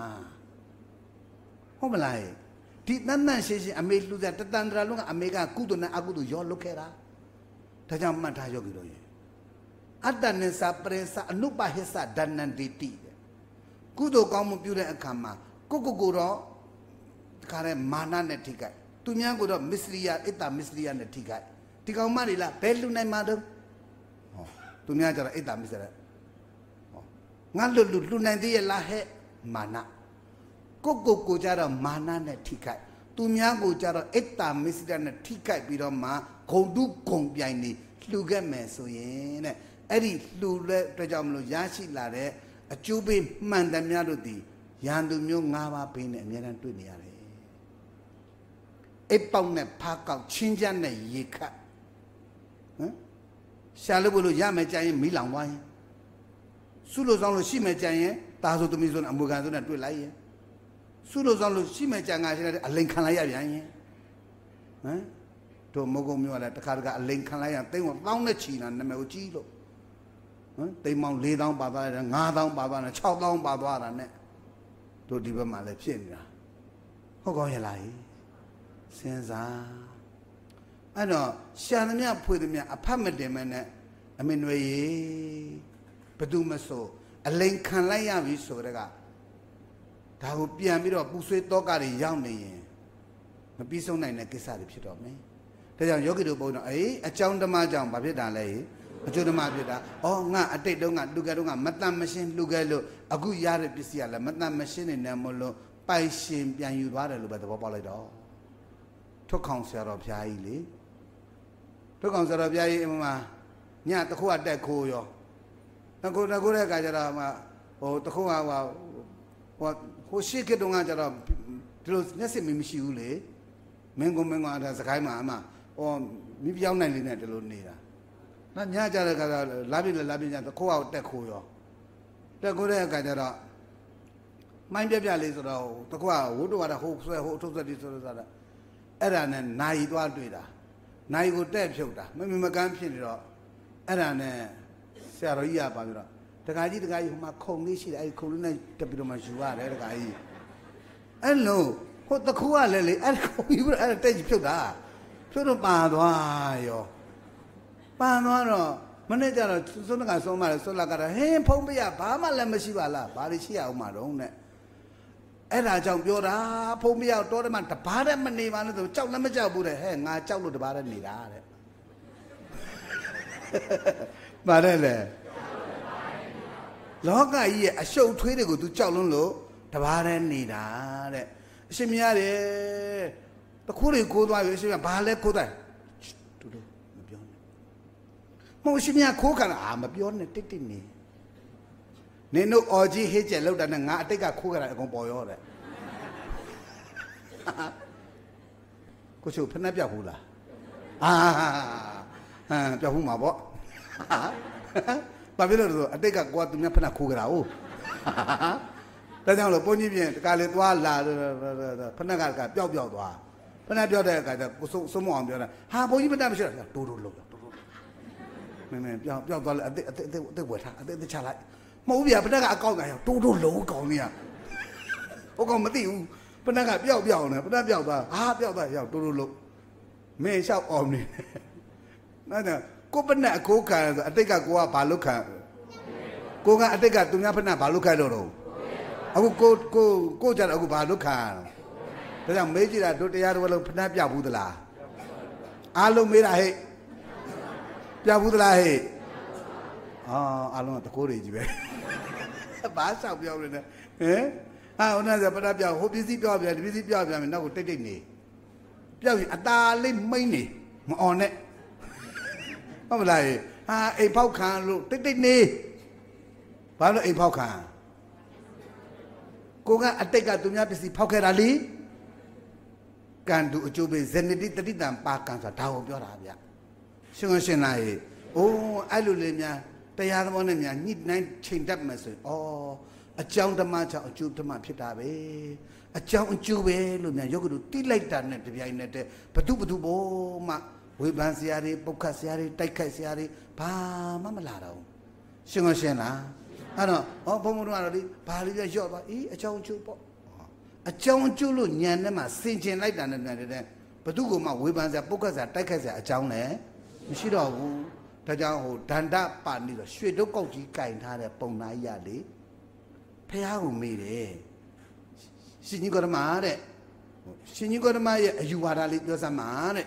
ဟုတ်မလားဒီတန်တန်ရှင်းရှင်းအမေလှူတဲ့တတန်တရာလုံးကအမေကကုသနဲ့အကုသရောလုတ်ခဲ့တာဒါကြောင့်မှတ်ထားရောကြည့်လို့ရင်အတ္တနိသပရိသအနုပဟိသဒဏ္ဏတိတိကုသိုလ်ကောင်းမှုပြုတဲ့အခါမှာကိုကိုကိုတော့တခါတည်းမာနနဲ့ထိခိုက်သူများကိုတော့မစ္စရိယအတ္တမစ္စရိယနဲ့ထိခိုက်ဒီကောင်မတွေလားဘယ်လူနိုင်မှာတော့ဟောသူများကြတော့အတ္တမစ္စရိယဟောငါလွတ်လွတ်လူနိုင်သေးရဲ့လားဟဲ့မာနကိုကိုကိုကြတော့မာနနဲ့ထိခိုက်သူများကိုကြတော့အတ္တမစ္စရိယနဲ့ထိခိုက်ပြီးတော့မှဂုံတုဂုံပြိုင်နေလှူခဲ့မယ်ဆိုရင်တဲ့အဲ့ဒီလှူတဲ့အတွက်ကြောင့်မလို့ရရှိလာတဲ့အကျိုးပေးမှန်သမျှတို့သည်ရန်သူမျိုး၅ပါးဘေးနဲ့အများအားတွေ့နေရတယ်အိပ်ပေါက်နဲ့ဖားကောက်ချင်းချမ်းနဲ့ရေခတ်ဟမ်ရှာလို့ဘလို့ရမယ်ကြရင် မိလောင်သွားရင်စုလို့ဆောင်လို့ရှိမယ်ကြရင်ဒါဆိုသမီးဆိုနဲ့အမူခံဆိုနဲ့တွေ့လိုက်ရင်စုလို့ဆောင်လို့ရှိမယ်ကြငါရှိတဲ့အလိန်ခံလိုက်ရပြန်ရင်ဟမ်တို့မုတ်ကုံမျိုးကလည်းတခါတခါအလိန်ခံလိုက်ရသိမ့်ဝပေါင်းနဲ့ချီလာနမယ်ကိုကြီးလို့နော်တိမ်မောင်4000ပါသွားတယ်5000ပါသွားတယ်6000ပါသွားတာ ਨੇ တို့ဒီဘက်မှာလည်းဖြစ်နေတာဟုတ်ကောင်းရဲ့လားစဉ်းစားအဲ့တော့ရှာသမျှဖွေသမျှအဖတ်မတင်မနဲ့အမင်တွေရေဘသူမဆိုအလိန်ခံလိုက်ရပြီဆိုတော့ကဒါကိုပြန်ပြီးတော့ပူဆွေးတော့ကတွေရောက်နေရင်မပြီးဆုံးနိုင်တဲ့ကိစ္စတွေဖြစ်တော့မယ်ဒါကြောင့်ယောဂီတို့ပုံတော့အေးအကြောင်းဓမ္မကြောင့်ဘာဖြစ်တာလဲဟိအကျိုးဓမ္မဖြစ်တာ။အော်ငါအတိတ်တုန်းကလူကတုန်းကမတန်မရှင်းလူကလို့အခုရတဲ့ပစ္စည်းကလည်းမတန်မရှင်းနေတယ်မလို့ပိုင်ရှင်ပြန်ယူသွားတယ်လို့ပဲသဘောပေါက်လိုက်တော့ထွတ်ခေါင်ဆရာတော်ဘုရားကြီးလေထွတ်ခေါင်ဆရာတော်ဘုရားကြီးအမမညတခုကတက်ခိုးရောတခုတခုတဲ့အခါကျတော့မှဟိုတခုကဟိုဟိုဟိုရှိကတုန်းကကျတော့ဒီလိုမျက်စိမမရှိဘူးလေမင်းကမင်းကစကိုင်းမှာအမဟောမိပြောင်းနိုင်လေးနဲ့ဒီလိုနေတာနော်ညကြတဲ့ခါကျလာပြီလာပြီညသခိုးအောင်တက်ခိုးရောတက်ခိုးတဲ့အခါကျတော့မိုင်းပြပြလေးဆိုတော့တကွာဝုတ်တော်တာဟိုဆွဲဟိုအထုပ်ဆက်ပြီးဆိုတော့ဆိုတာအဲ့ဒါနဲ့나이သွားတွေ့တာ나이ကိုတက်ဖြုတ်တာမမမကန်းဖြစ်နေတော့အဲ့ဒါနဲ့ဆရာတော်ကြီးကပါပြီးတော့တခါကြီးတခါကြီးဟိုမှာခုံလေးရှိတယ်အဲ့ဒီခုံလေးနဲ့တက်ပြီးတော့မှယူရတယ်တခါကြီးအဲ့လိုဟိုတကူကလည်းလေအဲ့ခုံကြီးကအဲ့တက်ကြီးဖြုတ်တာဖြုတ်တော့ပါသွားရောပန်သွားတော့မနေ့ကျတော့စွန့်ကဆုံးမတယ်စွန့်လာကတော့ဟင်းဖုံးပြရဘာမှလည်းမရှိပါလားဘာတွေရှိရအောင်မတော့နဲ့အဲ့ဒါကြောင့်ပြောတာဖုံးပြရတော့တမတဘာတဲ့မနေပါနဲ့ဆိုကြောက်လည်းမကြောက်ဘူးတဲ့ဟဲ့ငါကြောက်လို့တဘာတဲ့နေတာတဲ့ဘာတဲ့လဲလောကကြီးရဲ့အရှုပ်ထွေးတွေကို तू ကြောက်လွန်းလို့တဘာတဲ့နေတာတဲ့အရှင်မြရတယ်တခုတွေကိုးသွားပြီအရှင်မြဘာလဲကိုးသွားမှုရှိမြခိုးခံအာမပြောနဲ့တိတ်တိတ်နေနင်တို့အော်ကြီးဟစ်ကျက်လောက်တာနဲ့ငါအတိတ်ကခိုးခံတာအကုန်ပေါ်ရောတဲ့ကိုချိုဖက်နှက်ပြောက်ဘူးလားအာဟမ်ပြောက်ဘူးမှာပေါ့ဘာဖြစ်လို့လဲဆိုအတိတ်ကကိုကသူများဖက်နှက်ခိုးကြတာဟုတ်ဒါကြောင့်လို့ပုံကြီးပြင်တကလေးသွားလာဖက်နှက်ကပျောက်ပျောက်သွားဖက်နှက်ပျောက်တဲ့အခါကျကိုစုံစုံမအောင်ပြောတာဟာပုံကြီးမတတ်မရှိတော့တိုးတိုးလောက်မင်းမင်းပြောင်းပြောင်းသွားလိုက်အသက်အသက်အသက်အသက်ဝယ်ထားအသက်အသက်ချလိုက်မဟုတ်ဘူးဗျာဘနက်ကအကောက်ကန်ရောက်တိုးတိုးလုံးကောင်းနေရဟိုကောင်မသိဘူးဘနက်ကပျောက်ပျောက်နေဘနက်ပျောက်သွားဟာပျောက်သွားရောက်တိုးတိုးလုံးမင်းလျှောက်အောင်နေနော်နော်ကိုဘနက်အကိုခံဆိုအတိတ်ကကိုကဘာလုပ်ခံကိုကအတိတ်ကသူများဘနက်ဘာလုပ်ခံလို့တော့အခုကိုကိုကိုကြတော့အခုဘာလုပ်ခံရတော့ဒါကြောင့်မေးကြည့်တာတို့တရားတော်လုံးဖနှက်ပြဘူးသလားအားလုံးမေးတာဟဲ့ပြဘူးသလားဟဲ့အာအလုံးတကိုးတွေကြီးပဲဘာဆောက်ပြောလဲဟင်ဟာဟိုနားစပရပြဟိုပစ္စည်းပြောပြန်ဒီပစ္စည်းပြောပြန်မယ်နောက်ကိုတိတ်တိတ်နေပြောက်ရင်အตาလေးမိမ့်နေမအောင်နဲ့ဟုတ်မလားဟာအိမ်ဖောက်ခံလို့တိတ်တိတ်နေဘာလို့အိမ်ဖောက်ခံကိုကအတိတ်ကသူများပစ္စည်းဖောက်ခဲ့တာလေကံတူအကျိုးပေးဇနတိတတိတံပါကံဆိုတာဒါကိုပြောတာဗျာရှင်ကရှင်လာရေအိုးအဲ့လိုလေးများတရားသဘောနဲ့များညှိနှိုင်းချိန်တတ်မှဆိုရင်အော်အကြောင်းဓမ္မကြောင့်အကျိုးဓမ္မဖြစ်တာပဲအကြောင်းအကျိုးပဲလို့များယောဂတုတိလိုက်တာနဲ့ပြပြိုင်နေတဲ့ဘသူဘသူဘောမှဝေဖန်စရာတွေပုတ်ခတ်စရာတွေတိုက်ခိုက်စရာတွေဘာမှမလာတော့ရှင်ကရှင်လားအဲ့တော့ဩဘုံဘုံတို့ကတော့ဒီဘာလေးပြရော့ပါအေးအကြောင်းအကျိုးပေါ့အကြောင်းအကျိုးလို့ညံထဲမှာစင်ကျင်လိုက်တာနဲ့နဲ့တဲ့ဘသူကမှဝေဖန်စရာပုတ်ခတ်စရာတိုက်ခိုက်စရာအကြောင်းလည်းမရှိတော့ဘူးဒါကြောင့်ဟိုဒန္တပါဏိဆိုရွှေတုတ်ကောက်ကြီးကင်ထားတဲ့ပုံသားကြီးရလေဖះကိုမေးတယ်ရှင်ကြီးကရမတဲ့ရှင်ကြီးကရမရဲ့အယူဝါဒလေးပြောစမ်းပါတဲ့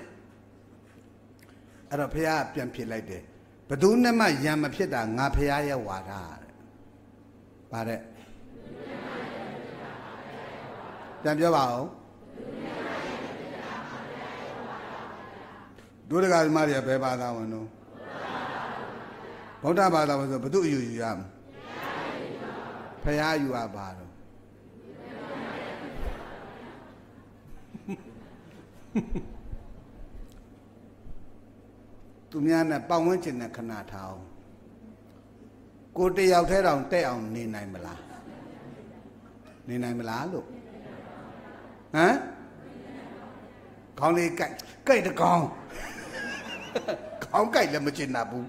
အဲ့တော့ဖះကပြန်ဖြစ်လိုက်တယ်ဘသူနဲ့မှယံမဖြစ်တာငါဖះရဲ့ဝါဒတဲ့ပါတဲ့ပြန်ပြောပါဦးဒုဒကဓမ္မတွေကဘယ်ဘာသာဝင်တော့ဗုဒ္ဓဘာသာဝင်ဆိုဘု து အယူယူရမလဲဖရာယူရပါတော့သူများနဲ့ပတ်ဝန်းကျင်နဲ့ခဏထားအောင်ကိုတယောက်ထဲတောင်တက်အောင်နေနိုင်မလားနေနိုင်မလားလို့ဟမ်ခေါင်းလေးကြိုက်ကြိုက်တကောင်ခေါင်းကြိုက်လည်းမကျင်နာဘူး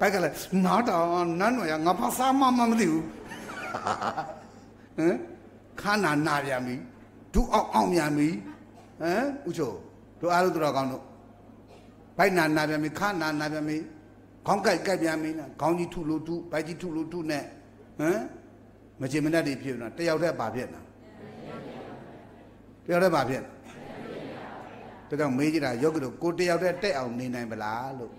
ဘက်ကလည်းနားတောင်နန်းတော်ရငါဘာစားမှမသိဘူးဟမ်ခါနာနာပြန်ပြီဒုအောင်အောင်ပြန်ပြီဟမ်ဥချိုတို့အားလုံးတို့တော်ကောင်းတို့ဘိုက်နာနာပြန်ပြီခါနာနာပြန်ပြီခေါင်းကြိုက်ကြိုက်ပြန်ပြီနော်ခေါင်းကြီးထုလို့ထုဘိုက်ကြီးထုလို့ထုနဲ့ဟမ်မချင်မတတ်တွေဖြစ်နေတာတယောက်တည်းပါဖြစ်နေတာတယောက်တည်းပါဖြစ်နေတာဒါကြောင့်မေးကြည့်တာယောဂီတို့ကိုတယောက်တည်းတက်အောင်နေနိုင်ပလားလို့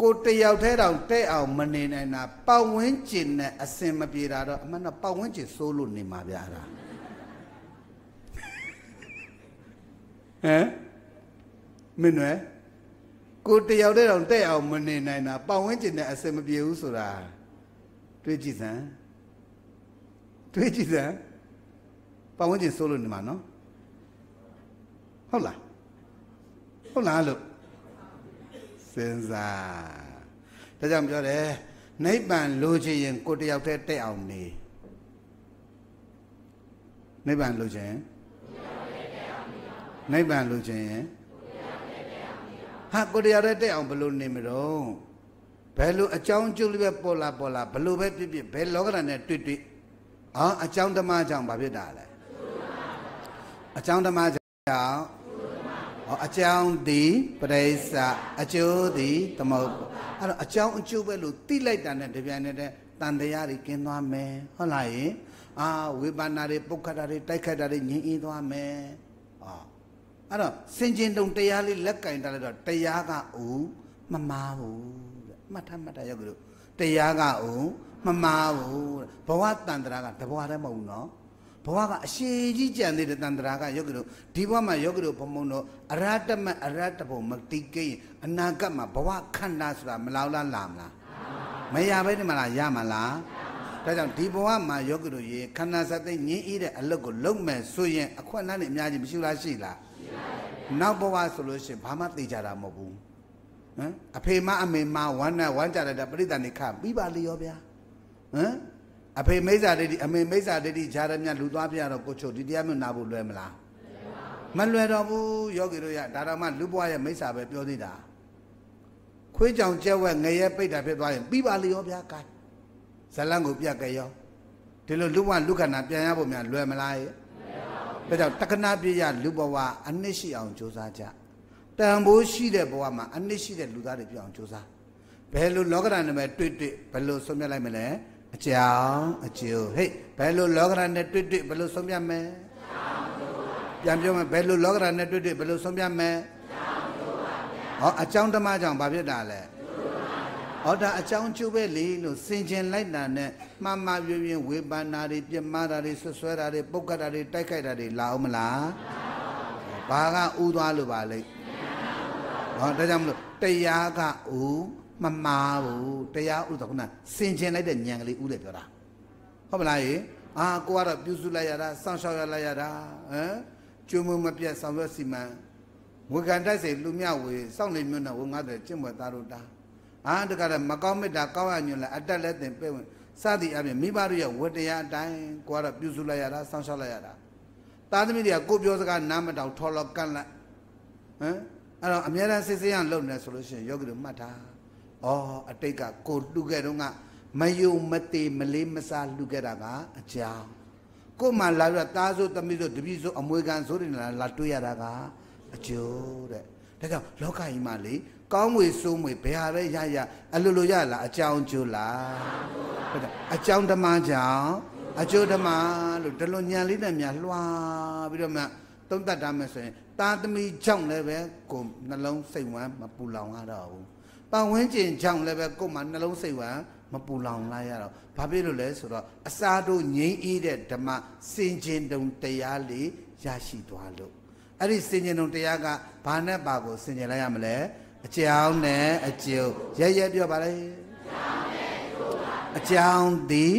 ကိုတယောက်တည်းတောင်တက်အောင်မနေနိုင်တာပတ်ဝန်းကျင်နဲ့အစင်မပြေတာတော့အမှန်တော့ပတ်ဝန်းကျင်ဆိုးလို့နေမှာဗျာဒါဟမ်မင်းနဲ့ကိုတယောက်တည်းတောင်တက်အောင်မနေနိုင်တာပတ်ဝန်းကျင်နဲ့အစင်မပြေဘူးဆိုတာတွေးကြည့်စမ်းတွေးကြည့်စမ်းပတ်ဝန်းကျင်ဆိုးလို့နေမှာနော်ဟုတ်လားဟုတ်လားလို့စဉ်းစားဒါကြောင့်ပြောတယ်နိဗ္ဗာန်လိုချင်ရင် ကိုတယောက်တည်းတက်အောင်နေနိဗ္ဗာန်လိုချင်နိဗ္ဗာန်လိုချင်ရင်ဟာကိုတရားတဲ့တက်အောင်ဘလို့နေမတော့ဘယ်လိုအကြောင်းကျုပ်လည်းပဲပေါ်လာပေါ်လာဘလို့ပဲဖြစ်ဖြစ်ဘယ်လောကဓာတ်နဲ့တွေ့တွေ့အာအကြောင်းဓမ္မအကြောင်းဘာဖြစ်တာလဲအကြောင်းဓမ္မကြောင့်အကြောင်းဒီပရိစ္ဆာအကျိုးဒီသမုပ္ပါအဲ့တော့အကြောင်းအကျိုးပဲလို့သိလိုက်တာနဲ့တပြိုင်တည်းတန်တရားတွေกินသွားမယ်ဟုတ်လားယင်အာဝေပါဏတွေပုတ်ခတ်တာတွေတိုက်ခတ်တာတွေငြင်းအေးသွားမယ်အော်အဲ့တော့စင်ကျင်တုံတရားလေးလက်ကင်တာလိုက်တော့တရားကအိုမမားဘူးတဲ့မှတ်ထားမှတ်တာရောက်ကြလို့တရားကအိုမမားဘူးတဲ့ဘဝတန်တရာကတဘဝတည်းမဟုတ်ဘူးနော်ဘဝကအရှည်ကြီးကြံသေးတဲ့တန်တရာကယောဂီတို့ဒီဘဝမှာယောဂီတို့ဘုံဘုံတို့အရတ္တမအရတ္တဘုံမတိကိအနာဂတ်မှာဘဝခန္ဓာဆိုတာမလောက်လားလာမလားမရဘဲဒီမှာလားရမလားဒါကြောင့်ဒီဘဝမှာယောဂီတို့ရေခန္ဓာစသိငြင်းအေးတဲ့အလုပ်ကိုလုပ်မယ်ဆိုရင်အခွင့်အလမ်းတွေအများကြီးမရှိလားရှိလားနောက်ဘဝဆိုလို့ရှိရင်ဘာမှသိကြတာမဟုတ်ဘူးဟမ်အဖေမအမေမဝမ်းနဲ့ဝမ်းကြတဲ့ပရိသတ်နေခပြီးပါလေရောဗျာဟမ်အဖေမိစ္ဆာဒိဋ္ဌိအမေမိစ္ဆာဒိဋ္ဌိခြားတဲ့မြတ်လူသွားပြတော့ကိုချုပ်ဒီတရားမျိုးနာဖို့လွယ်မလားမလွယ်တော့ဘူးယောဂီတို့ရဒါတော့မှလူဘွားရဲ့မိစ္ဆာပဲပြောသေးတာခွေးကြောင်ကြက်ဝက်ငရဲပိတ်တာဖြစ်သွားရင်ပြီးပါလေရောဗျာကဲဇလန့်ကိုပြတ်ကြရောဒီလိုလူဘဝလူခန္ဓာပြန်ရဖို့များလွယ်မလားရဲ့ဒါကြောင့်တက္ကနာပြရလူဘဝအနစ်ရှိအောင်ကြိုးစားကြတန်ဖိုးရှိတဲ့ဘဝမှာအနစ်ရှိတဲ့လူသားတွေပြအောင်ကြိုးစားဘယ်လိုလောကဓာတ်နဲ့ပဲတွေ့တွေ့ဘယ်လိုဆုံးဖြတ်လိုက်မလဲအကြောင်းအကျိုးဟေ့ဘယ်လိုလောကဓာတ်နဲ့တွေ့တွေ့ဘယ်လိုဆုံးပြမလဲပြန်ပြောမယ်ဘယ်လိုလောကဓာတ်နဲ့တွေ့တွေ့ဘယ်လိုဆုံးပြမလဲဟောအကြောင်းဓမ္မကြောင့်ဘာဖြစ်တာလဲဟောဒါအကြောင်းကျိုးပဲလေလို့စင်ကျင်လိုက်တာနဲ့မှားမှားပြင်းပြင်းဝေဖန်တာတွေပြမတာတွေဆွဆွဲတာတွေပုတ်ကတ်တာတွေတိုက်ခိုက်တာတွေလာအောင်မလားဘာကဥသွားလို့ပါလိမ့်ဟောဒါကြောင့်မလို့တရားကဥမမာဘူးတရားဥဒ္ဒခုနစင်ကျင်လိုက်တဲ့ဉာဏ်ကလေးဥလေပြောတာဟုတ်မလားရေအာကိုကတော့ပြုစုလိုက်ရတာစောင့်ရှောက်ရလိုက်ရတာဟမ်ကျွမ်းမမပြတ်ဆောင်ရွက်စီမံဝေကန်တိုက်စေလူမြဝေစောင့်နေမြို့နယ်ဝငါတဲ့ကျင့်ပွဲသားတို့တာအာတကယ်မကောင်းမေတ္တာကောင်းရညွန်လဲအတက်လက်တင်ပဲ့ဝင်စသည်အပြင်မိဘတို့ရဲ့ဝတ္တရားအတိုင်းကိုကတော့ပြုစုလိုက်ရတာစောင့်ရှောက်လိုက်ရတာသားသမီးတွေကကိုပြောစကားနားမတောင်ထော်လော်ကန့်လိုက်ဟမ်အဲ့တော့အများအားစစ်စစ်ရလုံနေဆိုလို့ရှိရင်ယောဂီတို့မှတ်တာဩအတိတ်ကကိုလှူခဲ့တော့ကမယုံမသေးမလေးမစားလှူခဲ့တာကအကြောင်းကိုမှလာပြီးတားဆိုသမီးဆိုတပည့်ဆိုအမွေခံဆိုတွေလာတွေ့ရတာကအကျိုးတဲ့ဒါကြောင့်လောကကြီးမှာလေကောင်းမွေစိုးမွေဘယ်ဟာပဲရရအလိုလိုရလားအကြောင်းကျိုးလားဟုတ်တယ်အကြောင်းဓမ္မကြောင့်အကျိုးဓမ္မလို့ဒလွန်ညာလေးနဲ့များလွှာပြီးတော့မှသုံးတတ်တာမယ်ဆိုရင်တာသမီကြောင့်လည်းပဲကိုနှလုံးစိတ်ဝမ်းမပူလောင်ရတော့ဘူးပတ်ဝန်းကျင်ကြောင့်လည်းပဲကိုယ်မှာနှလုံးစိတ်ဝမ်းမပူလောင်လာရတော့ဘာဖြစ်လို့လဲဆိုတော့အစာတို့ငြိမ်းအေးတဲ့ဓမ္မစင်ကျင်တုံတရားလေးရရှိသွားလို့အဲ့ဒီစင်ကျင်တုံတရားကဘာနဲ့ပါကိုစင်ကျင်လိုက်ရမလဲအကြောင်းနဲ့အကျိုးရရပြောပါလေအကြောင်းသည်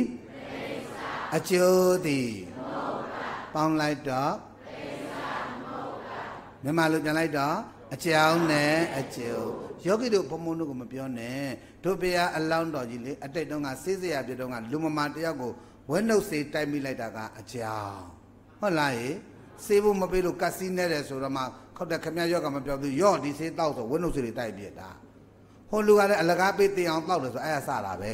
အကျိုးသည်ပေါင်းလိုက်တော့မြန်မာလိုပြန်လိုက်တော့အကြောင်းနဲ့အကျိုးယောဂီတို့ဘုံဘုံတို့ကိုမပြောနဲ့တို့ဘုရားအလောင်းတော်ကြီးလေအတိတ်တုန်းကစေးစရာပြတုန်းကလူမမာတယောက်ကိုဝဲနှုတ်စေတိုက်မိလိုက်တာကအကြောင်းဟုတ်လားယေစေးဖို့မပေးလို့ကတ်စီးနေတယ်ဆိုတော့မှခောက်တဲ့ခမယောဂမပြောဘူးယော့ဒီစေးတောက်ဆိုဝဲနှုတ်စေတွေတိုက်ပြစ်တာဟိုလူကလည်းအလကားပေးတင်အောင်တောက်တယ်ဆိုအဲ့ဒါစတာပဲ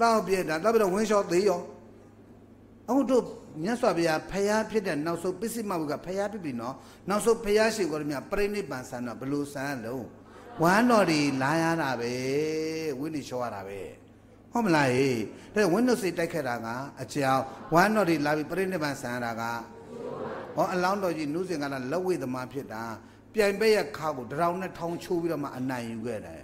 တောက်ပြစ်တာတောက်ပြီးတော့ဝင်းလျှော့သေးရောအခုတို့မြတ်စွာဘုရားဖျားဖြစ်တဲ့နောက်ဆုံးပစ္စည်းမဘုကဖျားဖြစ်ပြီနော်နောက်ဆုံးဖျားရှိကိုရမြပြိဋိနိဗ္ဗာန်ဆန်တော့ဘလို့ဆန်လုံးဝမ်းတော်တွေလာရတာပဲဝိနည်းချောရတာပဲဟုတ်မလားဟေးဒါဝိနည်းစိတ်တိုက်ခက်တာကအကြောင်းဝမ်းတော်တွေလာပြီးပြိဋိဘံဆန်ရတာကဟောအလောင်းတော်ကြီးနုစင်ကလည်းလက်ဝိသမားဖြစ်တာပြိုင်ပဲ့ရခါကိုတရောင်နဲ့ထောင်းချိုးပြီးတော့မှအနိုင်ယူခဲ့တယ်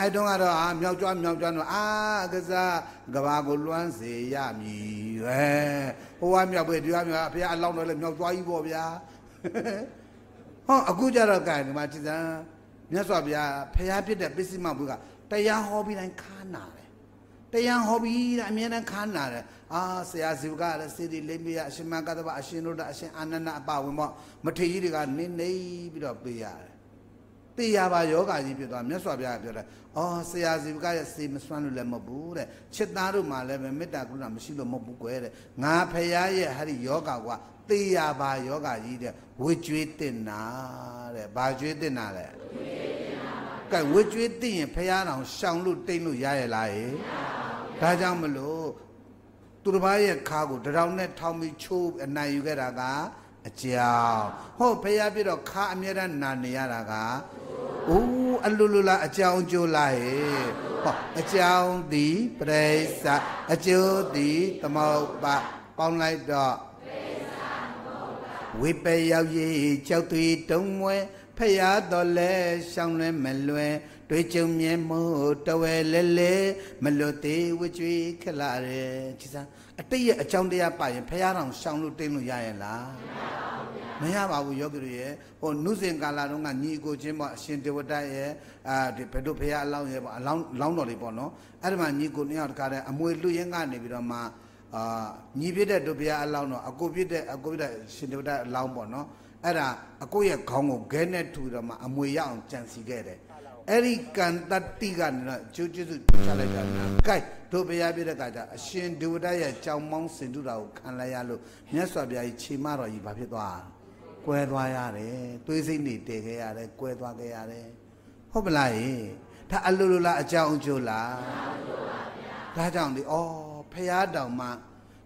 အဲ့တုန်းကတော့အာမြောက်ကြွားမြောက်ကြွားတော့အာကစားကဘာကိုလွှမ်းစေရမည်ဟဲဟိုကမြောက်ပဲဒီကမြောက်ဘုရားအလောင်းတော်လည်းမြောက်ကြွားကြီးပေါ့ဗျာဟောအခုကြတော့ကံဒီမှာจิตစံမြတ်စွာဘုရားဖျားပြစ်တဲ့ပစ္စည်းမဘူးကတရားဟောပြီးတိုင်းခါနာတယ်တရားဟောပြီးတိုင်းအမြဲတမ်းခါနာတယ်အာဆရာဇီဝကလည်းစေတီလိမ့်မရအရှင်မကတဗအရှင်တို့တအရှင်အာနန္ဒအပါဝင်ပေါ့မထေရကြီးတွေကနင်းနေပြီးတော့ပေးရတယ်တေရပါယောဂါကြီးဖြစ်သွားမြတ်စွာဘုရားကပြောတယ်အော်ဆရာဇီဝကရဲ့စေမစွမ်းလို့လည်းမဟုတ်ဘူးတဲ့ချစ်သားတို့မှလည်းပဲမေတ္တာကရုဏာမရှိလို့မဟုတ်ဘူးကွယ်တဲ့ငါဖရာရဲ့ဟာဒီယောဂါကသေရပါယောဂကြီးတဲ့ဝစ်ကြွေးတင်တာတဲ့ဘာကြွေးတင်တာလဲကဲဝစ်ကြွေးတင်ရင်ဖះတော်ရှောင်လို့တိတ်လို့ရရဲ့လားဟေဒါကြောင့်မလို့သူတစ်ပါးရဲ့ခါကိုတရောင်နဲ့ထောင်ပြီးချိုးအနိုင်ယူခဲ့တာကအကြောင်းဟုတ်ဖះပြတော့ခါအမြဲတမ်းနာနေရတာကအိုးအလူလူလာအကြောင်းကြိုးလာဟေဟောအကြောင်းဒီပြိဿအကျိုးဒီသမုပ္ပါပေါင်းလိုက်တော့ဝေပရောက်ရေးကြောက်သွေးတုံးမွဲဖျားတော်လဲရှောင်းလဲမလွယ်တွေးကြုံမြဲမို့တဝဲလဲလဲမလွတ်သေးဝကြွေခလာတယ်ကြည်စားအတိတ်ရဲ့အကြောင်းတရားပါရင်ဖျားတော်ရှောင်းလို့တင်းလို့ရရဲ့လားမရပါဘူးယောဂီတွေရဲ့ဟိုနုစဉ်ကာလာတုန်းကညီကိုချင်းပေါ့အရှင်တေဝတရဲ့အာဒီဘယ်တို့ဖျားအလောင်းရဲ့ပေါ့အလောင်းလောင်းတော်လေးပေါ့နော်အဲ့ဒီမှာညီကိုနှစ်ယောက်တခါတည်းအမွေလူရင်းကနေပြီးတော့မှအာညီပြစ်တဲ့တို့ဘုရားအလောင်းတော့အကိုပြစ်တဲ့အကိုပြစ်တဲ့ရှင်တို့တဲ့အလောင်းပေါ့နော်အဲ့ဒါအကိုရဲ့ခေါင်းကိုခဲနဲ့ထူတော့မှအမွေရအောင်ကြံစီခဲ့တယ်အဲ့ဒီကံတတိကနေတော့ကျိုးကျစုချလိုက်တာနော်ကဲတို့ဘုရားပြတဲ့ကကြအရှင်ဒုဝဒရဲ့ကြောင်မောင်းစင်တုတာကိုခံလိုက်ရလို့မြတ်စွာဘုရားကြီးခြေမတော်ကြီးဘာဖြစ်သွားကွဲသွားရတယ်သွေးစိတ်နေတည်ခဲ့ရတယ်ကွဲသွားခဲ့ရတယ်ဟုတ်ပလားယေဒါအလိုလိုလားအကြောင်းအကျိုးလားဒါကြောင့်ဒီဩဖရာတောင်မှ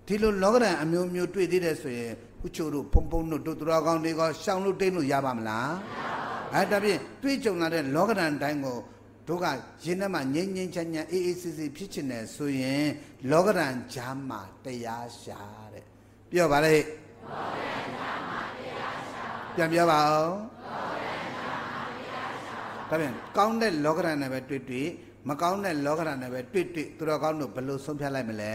ဒီလိုလောကဓာတ်အမျိုးမျိုးတွေ့သေးတယ်ဆိုရင်ခုချို့တို့ဖုံဖုံတို့တို့တော်ကောင်းတွေကရှောင်လို့တိတ်လို့ရပါမလားမရပါဘူးအဲဒါဖြင့်တွေ့ကြုံလာတဲ့လောကဓာတ်တိုင်းကိုတို့ကရင်းနှမငြိမ်းငြိမ်းချမ်းချမ်းအေးအေးဆေးဆေးဖြစ်ချင်တယ်ဆိုရင် လောကဓာတ်ဈာမှာ တရားရှာတဲ့ပြောပါလေလောကဓာတ်ဈာမှာတရားရှာပြန်ပြောပါဦးလောကဓာတ်ဈာမှာတရားရှာဒါဖြင့်ကောင်းတဲ့လောကဓာတ်နဲ့ပဲတွေ့တွေ့မကောင်းတဲ့လောကဓာတ်နဲ့ပဲတွေ့တွေ့သူတော်ကောင်းတို့ဘယ်လိုဆုံးဖြတ်လိုက်မလဲ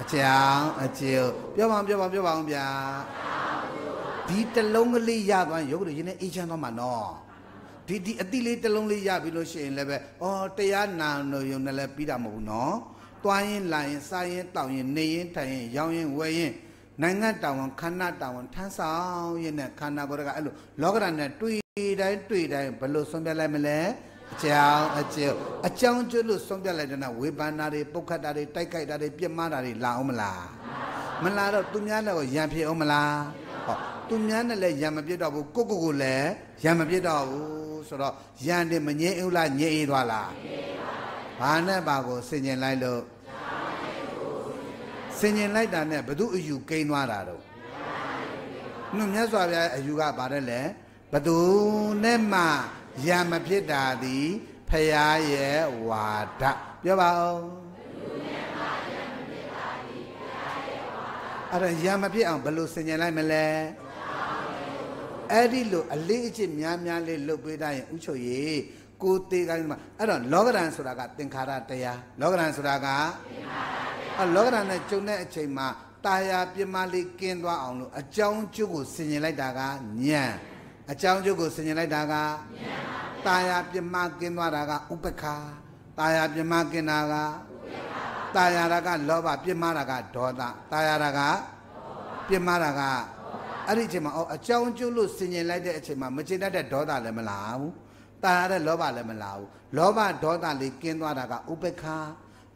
အချောင်းအချေပြောပါပြောပါပြောပါအောင်ဗျာဒီတလုံးကလေးရသွားရုပ်တို့ရင်းနဲ့အေးချမ်းသွားမှာနော်ဒီဒီအတိလေးတလုံးလေးရပြီလို့ရှိရင်လည်းပဲအော်တရားနာလို့ယုံနဲ့လည်းပြီးတာမဟုတ်ဘူးနော်သွားရင်လာရင်စားရင်တောင်းရင်နေရင်ထိုင်ရင်ရောင်းရင်ဝယ်ရင်နိုင်ငံတောင်းဝန်ခန္ဓာတောင်းဝန်ထမ်းဆောင်ရင်းနဲ့ခန္ဓာကိုယ်ကအဲ့လိုလောကဓာတ်နဲ့တွေ့တိုင်းတွေ့တိုင်းဘယ်လိုဆုံးဖြတ်လိုက်မလဲကြောင်းအကျိုးအကြောင်းကျိုးလို့ဆုံးပြလိုက်တဲ့နောက်ဝေဖန်တာတွေပုတ်ခတ်တာတွေတိုက်ခိုက်တာတွေပြစ်မှားတာတွေလာအောင်မလားမလာတော့သူများလည်းရံဖြစ်အောင်မလားဟောသူများနဲ့လည်းရံမပြစ်တော့ဘူးကိုကိုကိုလည်းရံမပြစ်တော့ဘူးဆိုတော့ရံတယ်မငြိမ်းဘူးလားငြိမ်းအေးသွားလားဘာနဲ့ပါကိုဆင်ញင်လိုက်လို့ဆင်ញင်လိုက်တာနဲ့ဘသူအယူကိန်းသွားတာတော့နှုတ်မြတ်စွာဘုရားအယူကပါတယ်လေဘသူနဲ့မှရံမဖြစ်တာသည်ဖရာရဲ့ဝါဒပြောပါဦးအဲ့ဒါရံမဖြစ်အောင်ဘယ်လိုဆင်ញင်လိုက်မလဲအဲ့ဒီလိုအလေးအကျင့်များများလေးလုပ်ပေးတိုင်းဥချုပ်ရေကိုသေးကိုင်းမှာအဲ့တော့လောကရန်ဆိုတာက သင်္ခါရတရားလောကရန်ဆိုတာကအဲ့လောကရန်နဲ့ကျုံတဲ့အချိန်မှာတာယာပြမလေးကင်းသွားအောင်လို့အကြောင်းကျိုးကိုဆင်ញင်လိုက်တာကညံ့အကြောင်းကျုပ်ကိုဆင်ញင်လိုက်တာကတာယာပြမကင်းသွားတာကဥပ္ပခာတာယာပြမကင်းတာကတာယာတာကလောဘပြမတာကဒေါသတာယာတာကပြမတာကအဲ့ဒီအချိန်မှာအော်အကြောင်းကျုပ်လို့ဆင်ញင်လိုက်တဲ့အချိန်မှာမကျေနပ်တဲ့ဒေါသလည်းမလာဘူးတာယာတဲ့လောဘလည်းမလာဘူးလောဘဒေါသလေးကင်းသွားတာကဥပ္ပခာ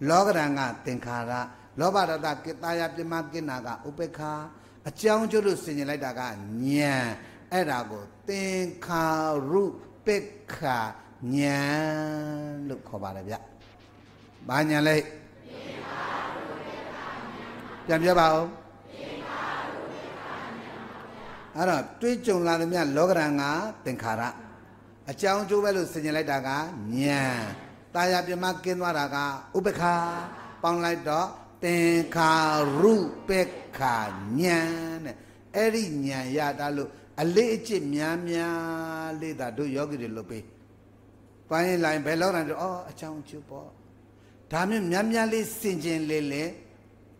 လောကရန်ကသင်္ခါရလောဘဒေါသတာယာပြမကင်းတာကဥပ္ပခာအကြောင်းကျုပ်လို့ဆင်ញင်လိုက်တာကညံအဲ့ဒါကိုသင်္ခါရုပက္ခဉာဏ်လို့ခေါ်ပါတယ်ဗျ။ဘာဉာဏ်လဲ။ပြန်ပြောပါဦး။အဲ့တော့တွေးကြုံလာတဲ့မြတ်လောကရန်ကသင်္ခါရအကြောင်းကျိုးပဲလို့ဆင်ញင်လိုက်တာကဉာဏ်။တာယာပြမကင်းသွားတာကဥပ္ပခာပေါင်းလိုက်တော့သင်္ခါရုပက္ခဉာဏ်တဲ့အဲ့ဒီဉာဏ်ရတာလို့အလေးအကျင့်များများလေးသာတို့ယောဂီတွေလုပ်ပေးပိုင်းရင်လိုက်ဘယ်လောက်တန်းတော့အော်အချောင်းကျုပ်ပေါ့ဒါမျိုးများများလေးစင်ကျင်လေးလေး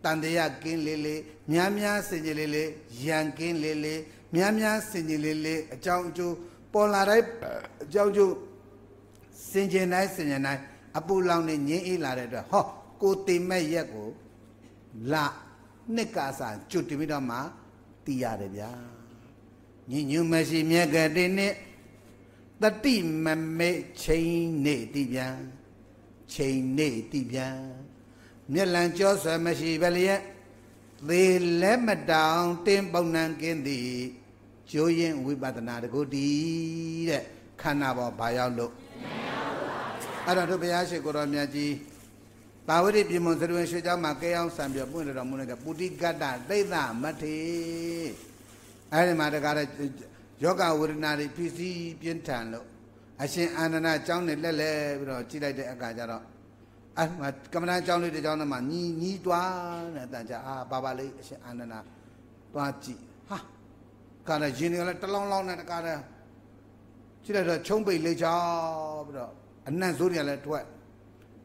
တန်တရားကင်းလေးလေးများများစင်ကျင်လေးလေးရန်ကင်းလေးလေးများများစင်ကျင်လေးလေးအချောင်းကျုပ်ပေါ်လာတဲ့အချောင်းကျုပ်စင်ကျင်တိုင်းစင်ကျင်တိုင်းအပူလောင်နေငြင်းအေးလာတဲ့အတွက်ဟောကိုတိမဲ့ရက်ကိုလနှစ်ကစားကျွတ်တင်ပြီးတော့မှတီးရတယ်ဗျာညဉ့်ညူမရှိမြက်ကတိနှင့်တတိမမေချိန်နေတိပြန်ချိန်နေတိပြန်မျက်လံကြောဆွယ်မရှိဘလျက်သေလက်မတောင်တင်းပုံနံကင်းသည်ကျိုးရင်ဝိပဿနာတကုတ္တိတဲ့ခန္ဓာပေါ်ဘာရောက်လို့အဲ့တော့တို့ဘုရားရှိခိုးတော်မြတ်ကြီးပါဝတိပြမွန်သရဝေရွှေเจ้าမှာကဲအောင်ဆံပြပွင့်တော်မူတဲ့ပုတိကတ္တဒိဋ္ဌမထေအဲဒီမှာတကားတဲ့ယောဂဝေဒနာတွေဖြစ်စီပြင်းထန်လို့အရှင်အာနန္ဒအကြောင်းနဲ့လက်လဲပြီးတော့ကြည့်လိုက်တဲ့အခါကျတော့အဲ့မှာကမ္မဋ္ဌာန်းအကြောင်းလေးတစ်ကြောင်းနဲ့မှညီညီတွားတဲ့အတန်ကြာအာပါပါလေးအရှင်အာနန္ဒတွားကြည့်ဟာကာရရင်တွေကလည်းတလောင်းလောင်းနဲ့တကားတဲ့ကြည့်လိုက်တော့ချုံးပိတ်လေးချောင်းပြီးတော့အနံ့ဆိုးတွေကလည်းထွက်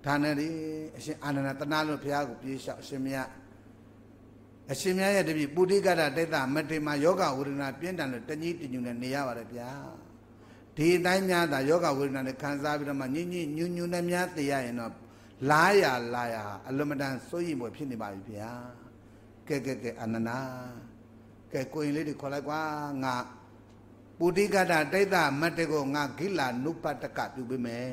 ဒါနဲ့လေအရှင်အာနန္ဒတနာလို့ဘုရားကိုပြေးလျှောက်အရှင်မြတ်အရှင်မြတ်ရဲ့တပည့်ပုတိကရတိတ်တမတေမှာယောဂဝေဒနာပြင်းထန်လို့တကြီးတညူနဲ့နေရပါတယ်ဗျာဒီအတိုင်းများသာယောဂဝေဒနာနဲ့ခံစားပြီးတော့မှညင်ညင်ညူညူနဲ့များသိရရင်တော့လာရလာရအလွန်မတန်စိုးရိမ်ပွဲဖြစ်နေပါပြီဗျာကဲကဲကဲအနန္နာကဲကိုရင်လေးတွေခေါ်လိုက်ကွာငါပုတိကတာတိတ်တမတ်တကိုငါဂိလာနုပတကပြုပေးမယ်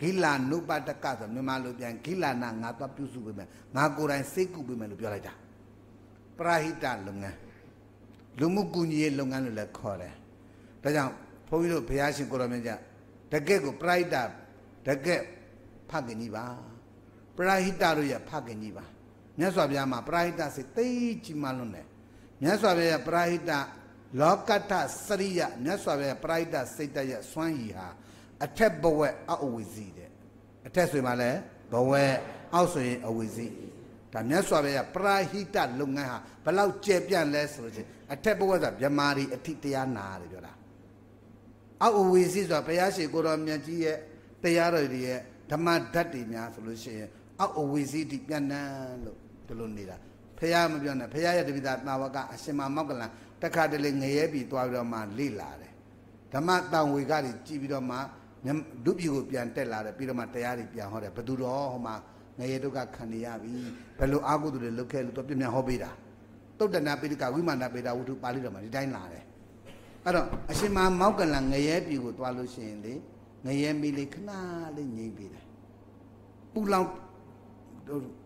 ဂိလာနုပတကဆိုမြန်မာလိုပြန်ဂိလာနာငါသွားပြုစုပေးမယ်ငါကိုယ်တိုင်စိတ်ကုပေးမယ်လို့ပြောလိုက်တာပရဟိတလုပ်ငန်းလူမှုကူညီရေးလုပ်ငန်းလို့လည်းခေါ်တယ်ဒါကြောင့်ဘုန်းကြီးတို့ဘုရားရှင်ကိုရောမြတ်ကြတကက်ကိုပရဟိတတကက်ဖခင်ကြီးပါပရဟိတတို့ရဲ့ဖခင်ကြီးပါမြတ်စွာဘုရားမှာပရဟိတစိတ်သိကြီးမှလွန်းတယ်မြတ်စွာဘုရားရဲ့ပရဟိတလောကတ္ထစရိယမြတ်စွာဘုရားပရဟိတစိတ်တရဲ့စွမ်းရည်ဟာအထက်ဘဝက်အောက်အဝီစီတဲ့အထက်ဆိုရင်မှလည်းဘဝက်အောက်ဆိုရင်အဝီစီဒါမြတ်စွာဘုရားပရာဟိတလုပ်ငန်းဟာဘလောက်ကျယ်ပြန့်လဲဆိုလို့ချင်းအထက်ဘဝဆိုဗြမာရီအထိတရားနာတယ်ပြောတာအောက်အဝေစီဆိုဘုရားရှင်ကိုတော်မြတ်ကြီးရဲ့တရားတော်တွေရဲ့ဓမ္မဓာတ်တွေများဆိုလို့ရှိရင် အောက်အဝေစီတိပြန့်နှံ့လို့ဒီလိုနေတာဘုရားမပြောနဲ့ဘုရားရဲ့တပိတာတာဝကအရှင်မမောက္ကလန်တခါတလေငရဲပြီးသွားပြီးတော့မှလေ့လာတယ်ဓမ္မတန်ဝေကတွေကြည်ပြီးတော့မှလူပြည်ကိုပြန်တက်လာတယ်ပြီးတော့မှတရားတွေပြန်ဟောတယ်ဘသူတော်ဟောမှာငရေဒုက္ခခံနေရပြီဘယ်လိုအာဟုသူတွေလုပ်ခဲ့လို့သူပြပြန်ဟောပေးတာတုတ်တနာပိဋကဝိမာနပိတာဝုထုပါဠိတော်မှာဒီတိုင်းလာတယ်အဲ့တော့အရှင်မမောက္ကလငရဲပြည်ကိုသွားလို့ရှိရင်လေငရဲမီလေးခဏလေးငြိမ့်ပေးတယ်ပူလောင်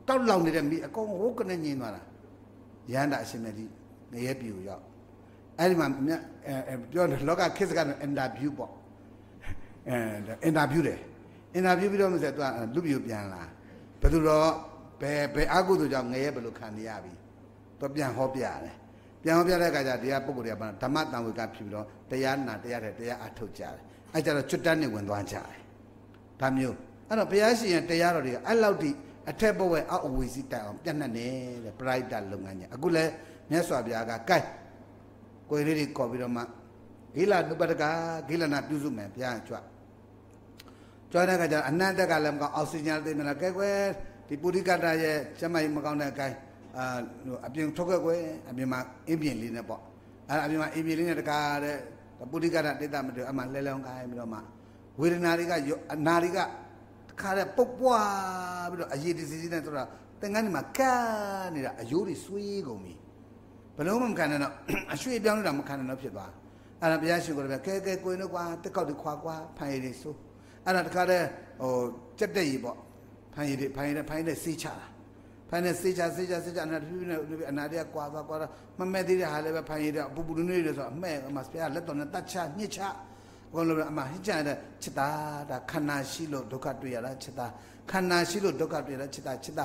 တောက်လောင်နေတဲ့မီအကုန်ဟိုးကနေငြိမ့်သွားတာရန်တာအရှင်မကြီးငရဲပြည်ကိုရောက်အဲ့ဒီမှာမြတ်ပြောတယ်လောကခေတ်စကားနဲ့အင်တာဗျူးပေါ့အဲအင်တာဗျူးတယ်အင်တာဗျူးပြီးတော့မှဆက်သူကလူပြည်ကိုပြန်လာဘယ်သူတော့ဘယ်ဘယ်အကုသို့ကြောင့်ငရဲဘယ်လိုခံနေရပြီတော့ပြန်ဟောပြရတယ်ပြန်ဟောပြတဲ့အခါကျတရားပုဂ္ဂိုလ်တွေကဘာဓမ္မတန်ဝေကဖြစ်ပြီးတော့တရားနာတရားတဲ့တရားအထုတ်ကြတယ်အဲကြတော့ချွတ်တန်းနေဝင်သွားကြတယ်ဒါမျိုးအဲ့တော့ဘုရားရှင်ရဲ့တရားတော်တွေကအဲ့လောက်ထိအထက်ဘဝအအဝေစီတိုင်အောင်ပြတ်နှက်နေတဲ့ပရိဒတ်လုပ်ငန်းကြီးအခုလည်းမြတ်စွာဘုရားကကဲကိုယ်လေးတွေခေါ်ပြီးတော့မှဂိလနုပတကဂိလနာပြုစုမယ်ဘုရားကြွကြွားတဲ့ခါကျတော့အနံ့တက်ကလည်းမကောင်းအောက်ဆီဂျင်လည်းသိမလားကဲကွယ်ဒီပုရိကတာရဲ့ကျမကြီးမကောင်းတဲ့အကိုင်းအာအပြင်ထွက်ခဲ့ကွယ်အပြင်မှာအင်းပြင်းလေးနဲ့ပေါ့အဲအပြင်မှာအင်းပြင်းလေးနဲ့တကားတဲ့ပုရိကတာတိတ်တမတွေ့အမှလဲလောင်းကိုင်းပြီးတော့မှဝေဒနာတွေကအနာတွေကတခါတဲ့ပုတ်ပွားပြီးတော့အရေးတစီစီနဲ့ဆိုတာသင်္ကန်းဒီမှာကားနေတာအယိုးတွေဆွေးကုန်ပြီဘလုံးမခံနဲ့တော့အရွှေ့ပြောင်းလို့တော့မခံနဲ့တော့ဖြစ်သွားအဲ့ဒါဘုရားရှင်ကိုလည်းကဲကဲကိုင်းတော့ကွာတက်ကောက်တွေခွာကွာဖိုင်ရည်တွေဆိုးအဲ့ဒါတခါတည်းဟိုကြက်တက်ရည်ပေါ့ဖမ်းရည်တွေဖမ်းရည်နဲ့ဖမ်းရည်နဲ့စေးချတာဖမ်းနဲ့စေးချစေးချစေးချအနာတူနဲ့အနာတွေကကွာသွားကွာတော့မမဲ့သေးတဲ့ဟာလည်းပဲဖမ်းရည်တွေပူပူနွေ့နွေ့တွေဆိုအမဲ့အမစပြားလက်တော်နဲ့တတ်ချညှစ်ချအကုန်လုံးအမဟစ်ချတဲ့จิตာဒါခန္ဓာရှိလို့ဒုက္ခတွေ့ရလားจิตာခန္ဓာရှိလို့ဒုက္ခတွေ့ရလားจิตာจิตာ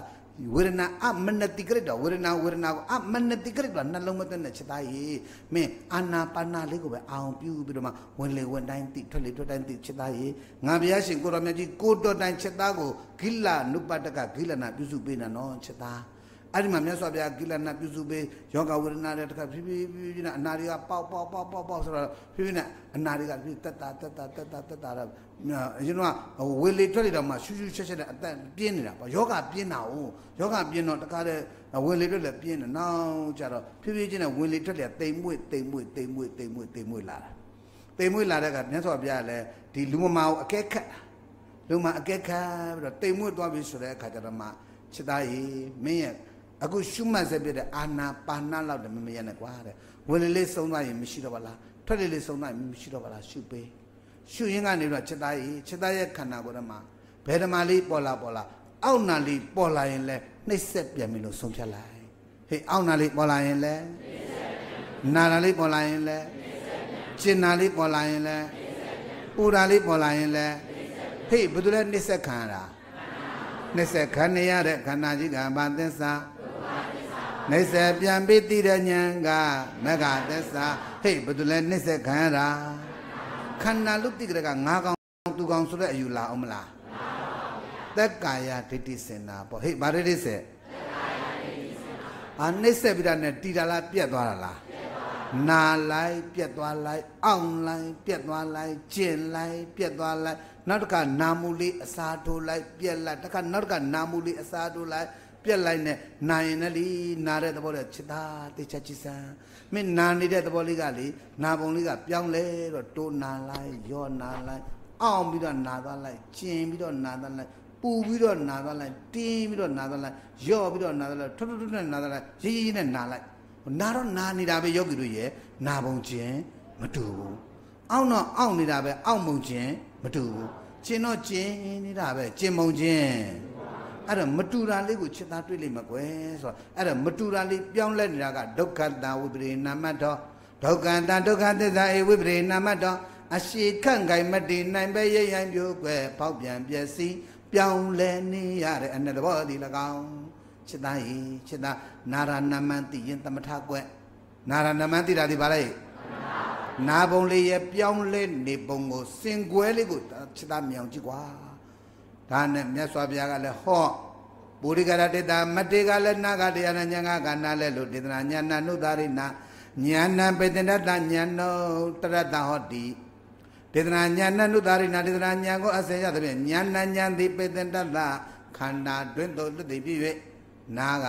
ဝေဒနာအမနတိကရတောဝေဒနာဝေဒနာကိုအမနတိကရတောနှလုံးမသွင်းတဲ့ချက်သားရေမင်းအာနာပါနာလေးကိုပဲအောင်ပြုပြီးတော့မှဝင်လေဝင်တိုင်းတိထွက်လေထွက်တိုင်းတိချက်သားရေငါဘုရားရှင်ကိုတော်မြတ်ကြီးကိုတော်တိုင်းချက်သားကိုဂိလနုပတကဂိလနာပြုစုပေးနေနော်ချက်သားအဲ့ဒီမှာမြတ်စွာဘုရားကိလနာပြုစုပေးယောဂဝေဒနာတွေတခါဖြည်းဖြည်းဖြည်းဖြည်းနဲ့အနာတွေကပေါက်ပေါက်ပေါက်ပေါက်ပေါက်ဆိုတော့ဖြည်းဖြည်းနဲ့အနာတွေကဖြည်းတက်တာတက်တာတက်တာတက်တာတော့အရင်ကဝေလေထွက်နေတော့မှရှူးရှူးချက်ချက်နဲ့အသက်ပြင်းနေတာပေါ့ယောဂပြင်းတာ哦ယောဂပြင်းတော့တခါတဲ့ဝေလေထွက်လည်းပြင်းတယ်နောက်ကြတော့ဖြည်းဖြည်းချင်းနဲ့ဝေလေထွက်လည်းတိမ်မွေ့တိမ်မွေ့တိမ်မွေ့တိမ်မွေ့တိမ်မွေ့လာတာတိမ်မွေ့လာတဲ့ကမြတ်စွာဘုရားလည်းဒီလူမမာကိုအကဲခတ်လူမအကဲခတ်ပြီးတော့တိမ်မွေ့သွားပြီဆိုတဲ့အခါကျတော့မှချစ်သားကြီးမင်းရဲ့အခုရှုမှတ်ဆက်ပြတဲ့အာနာပါနာလောက်တယ်မမရနဲ့ကွာတဲ့ဝင်လေလေးဆုံးသွားရင်မရှိတော့ပါလားထွက်လေလေးဆုံးသွားရင်မရှိတော့ပါလားရှုပေးရှုရင်းကနေတော့ချက်သားကြီးချက်သားရဲ့ခန္ဓာကိုယ်ထဲမှာဘယ်ဓမ္မလေးပေါ်လာပေါ်လာအောက်နာလေးပေါ်လာရင်လဲနှိမ့်ဆက်ပြန်ပြီလို့ဆုံးဖြတ်လိုက်ဟေးအောက်နာလေးပေါ်လာရင်လဲနာနာလေးပေါ်လာရင်လဲကျင်နာလေးပေါ်လာရင်လဲပူဓာလေးပေါ်လာရင်လဲဟေးဘယ်သူလဲနှိမ့်ဆက်ခံရတာနှိမ့်ဆက်ခံရတဲ့ခန္ဓာကြီးကဘာသစ္စာနှိစ္စပြန်ပြီးသိတဲ့ဉာဏ်ကမကသစ္စာဟေ့ဘယ်သူလဲနှိစ္စခံရတာခန္ဓာလို့သိကြတဲ့ကငါကောင်သူကောင်ဆိုတဲ့အယူလာအောင်မလားသက်ကာယဒိဋ္ဌိစင်နာပေါ့ဟေ့ဗာဒိဋ္ဌိစေအာနှိစ္စပြီးတာနဲ့တီတာလားပြက်သွားတာလားနာလိုက်ပြက်သွားလိုက်အောင်လိုက်ပြက်သွားလိုက်ကျင်လိုက်ပြက်သွားလိုက်နောက်တစ်ခါနာမူလေးအစာထိုးလိုက်ပြက်လိုက်တစ်ခါနောက်တစ်ခါနာမူလေးအစာထိုးလိုက်ပြက်လိုက်နဲ့နာရင်လည်းလीနာတဲ့သဘောနဲ့ချစ်သားတေချာချစ်စံမင်းနာနေတဲ့သဘောလေးကလေနာပုံလေးကပြောင်းလဲတော့တိုးနာလိုက်ရော့နာလိုက်အောင်ပြီးတော့နာသွားလိုက်ကျင်ပြီးတော့နာသွားလိုက်ပူပြီးတော့နာသွားလိုက်တင်းပြီးတော့နာသွားလိုက်ရော့ပြီးတော့နာသွားလိုက်ထွတ်ထွတ်ထွတ်နဲ့နာသွားလိုက်ရေးရေးနဲ့နာလိုက်နာတော့နာနေတာပဲယောဂီတို့ရဲ့နာပုံခြင်းမတူဘူးအောင့်တော့အောင့်နေတာပဲအောင့်မုံခြင်းမတူဘူးကျင်တော့ကျင်နေတာပဲကျင်မုံခြင်းအဲ့ဒါမတူတာလေးကိုချစ်သားတွေ့လိမ့်မယ်ကွယ်ဆိုတော့အဲ့ဒါမတူတာလေးပြောင်းလဲနေတာကဒုက္ခတာဝိပရိနာမတောဒုက္ခတာဒုက္ခသစ္စာဧဝိပရိနာမတောအရှိခန့်ခိုင်မတည်နိုင်ပဲရိပ်ရိုင်းပြိုကွယ်ပေါက်ပြန်ပျက်စီးပြောင်းလဲနေရတဲ့အနှစ်ဘောဒီ၎င်းချစ်သားရေချစ်သားနာရဏမန်သိရင်တမထကွယ်နာရဏမန်သိတာဒီပါလိုက်နာဘုံလေးရဲ့ပြောင်းလဲနေပုံကို စင်ကွဲလေးကိုချစ်သားမြောင်ကြည့်ကွာဒါနဲ့မြတ်စွာဘုရားကလည်းဟောပုရိကရတေတာမတေကလည်းနာကတရားနဲ့ဉာဏ်ကကနာလည်းလို့ဒေသနာဉာဏနုသာရိနာဉာဏပေတနာတဉာဏောတရတဟောတိဒေသနာဉာဏနုသာရိနာဒေသနာဉာဏ်ကိုအစင်ရသဖြင့်ဉာဏဉာဏ်သည်ပေတနာတခန္ဓာတွင်သို့လွတ်သိပြည့်၍နာက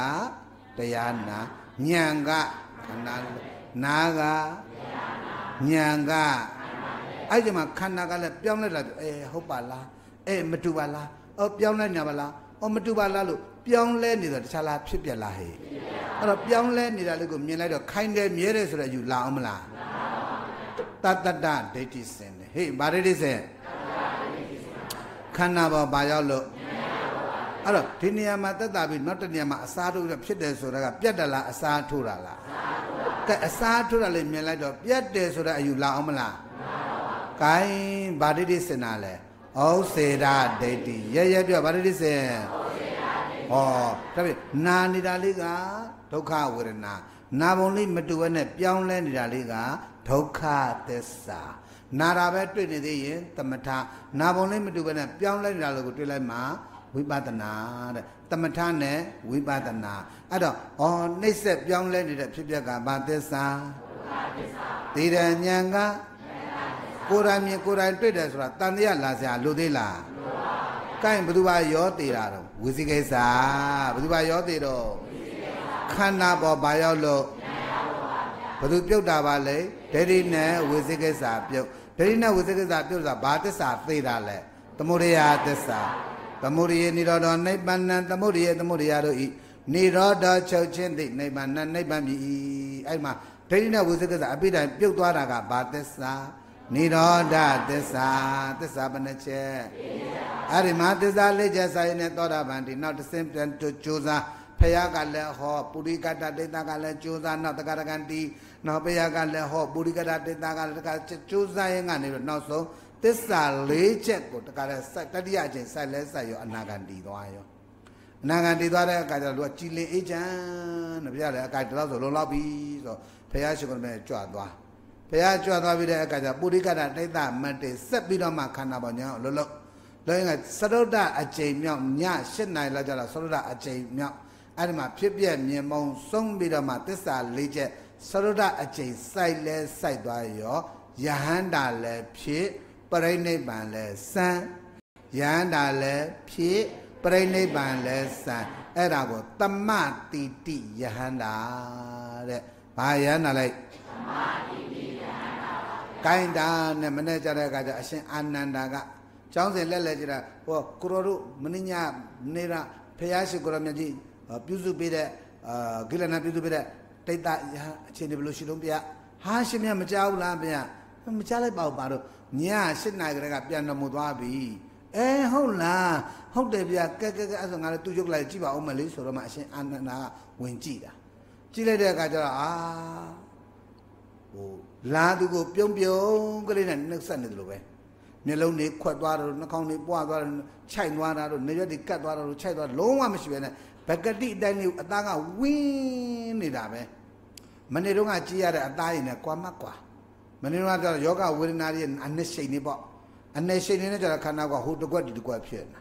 တရားနာဉာဏ်ကခန္ဓာနာကဉာဏ်ကအဲ့ဒီမှာခန္ဓာကလည်းပြောင်းလဲလာပြီအဲဟုတ်ပါလားအဲမတူပါလားအော်ပြောင်းလဲနေပါလားအော်မတူပါလားလို့ပြောင်းလဲနေတော့တခြားလားဖြစ်ပြလားဟဲ့အဲ့တော့ပြောင်းလဲနေတာလို့ကိုမြင်လိုက်တော့ခိုင်းတယ်မြဲတယ်ဆိုတော့ယူလာအောင်မလားတတတဒိဋ္ဌိစင်တယ်ဟေးဘာဒိဋ္ဌိစင်ခန္ဓာပေါ်ဘာရောက်လို့အဲ့တော့ဒီနေရာမှာတက်တာပြီးနောက်တနေရာမှာအစားထိုးပြီးဖြစ်တယ်ဆိုတာကပြတ်တယ်လားအစားထိုးတာလားကဲအစားထိုးတာလေမြင်လိုက်တော့ပြတ်တယ်ဆိုတာအယူလာအောင်မလားကိုင်းဘာဒိဋ္ဌိစင်တာလဲဩစေရဒိဋ္ဌိရဲရဲပြောဗာဒတိစေဩစေရဒိဋ္ဌိဩဒါပြီနာနေတာလေးကဒုက္ခဝေဒနာနာပုံလေးမတူဘဲနဲ့ပြောင်းလဲနေတာလေးကဒုက္ခသစ္စာနာတာပဲတွေ့နေသေးရင်တမထနာပုံလေးမတူဘဲနဲ့ပြောင်းလဲနေတာလို့ကိုတွေ့လိုက်မှာဝိပဿနာတဲ့တမထနဲ့ဝိပဿနာအဲ့တော့ဩနှိမ့်ဆက်ပြောင်းလဲနေတဲ့ဖြစ်ပျက်ကဘာသစ္စာဒုက္ခသစ္စာတိရဉဏ်ကကိုယ်တိုင်မြင်ကိုယ်တိုင်တွေ့တယ်ဆိုတာတန်တရားလာစရာလိုသေးလားလိုပါဘူး။ကဲဘယ်သူပါရောသေးတာတော့ဝိသိကိစ္စဘယ်သူပါရောသေးတော့ခန္ဓာပေါ်ဘာရောက်လို့ဘယ်သူပြုတ်တာပါလဲဒိဋ္ဌိနဲ့ဝိသိကိစ္စပြုတ်ဒိဋ္ဌိနဲ့ဝိသိကိစ္စပြုတ်ဆိုတာဘာတစ္ဆာသေးတာလဲသမုဒယတစ္ဆာသမုဒယနိရောဓနိဗ္ဗာန်သမုဒယသမုဒယတို့ဤနိရောဓချုပ်ခြင်းသည်နိဗ္ဗာန်နိဗ္ဗာန်မြည်အဲ့မှာဒိဋ္ဌိနဲ့ဝိသိကိစ္စအပိတိုင်ပြုတ်သွားတာကဘာတစ္ဆာနိရောဓသစ္စာသစ္စာဘယ်နှချက်အဲ့ဒီမှာသစ္စာလေးချက်ဆိုင်နဲ့သောတာပန်ဒီနောက်တစ်ဆင့်ပြန်တို့ကြိုးစားဖယားကလည်းဟောပုရိကတဒိဋ္ဌကလည်းကြိုးစားနောက်တက္ကရကံတီနောက်ဖယားကလည်းဟောပုရိကတဒိဋ္ဌကလည်းတက္ကကြိုးစားရင်ကနေတော့နောက်ဆုံးသစ္စာလေးချက်ကိုတက္ကရဆက်တတိယချင်းဆက်လဲဆက်ရောအနာဂံတီသွားရောအနာဂံတီသွားတဲ့အခါကျတော့သူကကြည်လင်အေးချမ်းတဲ့ပြရတယ်အခါတလောက်ဆိုလုံလောက်ပြီဆိုတော့ဖယားရှိခိုးမဲ့ကြွသွားဘုရားကြွသွားပြီးတဲ့အခါကျပုရိကတတိတ်မတ်တေဆက်ပြီးတော့မှခန္ဓာပေါ်ညာလုံးလုံးလုံးရင်သရုတ်တအကျိန်မြောက်ည၈နိုင်လောက်ကြတော့သရုတ်တအကျိန်မြောက်အဲ့ဒီမှာဖြစ်ပြက်မြင်မုံဆုံးပြီးတော့မှသစ္စာ၄ချက်သရုတ်တအကျိန်စိုက်လဲစိုက်သွားရောယဟန္တာလည်းဖြစ်ပရိနိဗ္ဗာန်လည်းစံယဟန္တာလည်းဖြစ်ပရိနိဗ္ဗာန်လည်းစံအဲ့ဒါကိုတမတိတိယဟန္တာတဲ့ဘာယဟန္တာလိုက်တမတိတိဂိုင်းတာနဲ့မနေ့ကျတဲ့အခါကျအရှင်အာနန္ဒာကကျောင်းစဉ်လက်လက်ကြတာဟောကိုရောတို့မင်းညနေရဖះရှိကိုရောမြတ်ကြီးပြုစုပေးတဲ့အာဂိလနာပြုစုပေးတဲ့တိတ်တရအခြေအနေဘယ်လိုရှိလုံးပြဟာရှင်မြတ်မကြောက်လားဗျမကြောက်လိုက်ပါဘူးပါတော့ည7နာရီကတည်းကပြန်တော်မူသွားပြီအဲဟုတ်လားဟုတ်တယ်ဗျကဲကဲကဲအဲ့ဆိုငါလည်းသူ့ရုပ်လိုက်ကြည့်ပါဦးမလေးဆိုတော့မှအရှင်အာနန္ဒာကဝင်ကြည့်တာကြည့်လိုက်တဲ့အခါကျတော့အာဟိုလာသူကိုပြုံးပြုံးကလေးနဲ့နှုတ်ဆက်နေတယ်လို့ပဲမျိုးလုံးတွေခွက်သွားတယ်နှာခေါင်းတွေပွားသွားတယ်ခြိုက်သွားတာတို့နေရွက်တွေကတ်သွားတာတို့ခြိုက်သွားလုံးဝမရှိပဲနဲ့ဗကတိအတိုင်းလေးကိုအသားကဝင်းနေတာပဲမနေ့တုန်းကကြည်ရတဲ့အသားရည်နဲ့ကွာမကွာမနေ့တုန်းကပြောယောဂဝေဒနာရဲ့အနှစ်ရှိန်နေပေါ့အနှစ်ရှိန်နေနဲ့ကြတာခန္ဓာကဟိုတကွက်ဒီတကွက်ဖြစ်နေတာ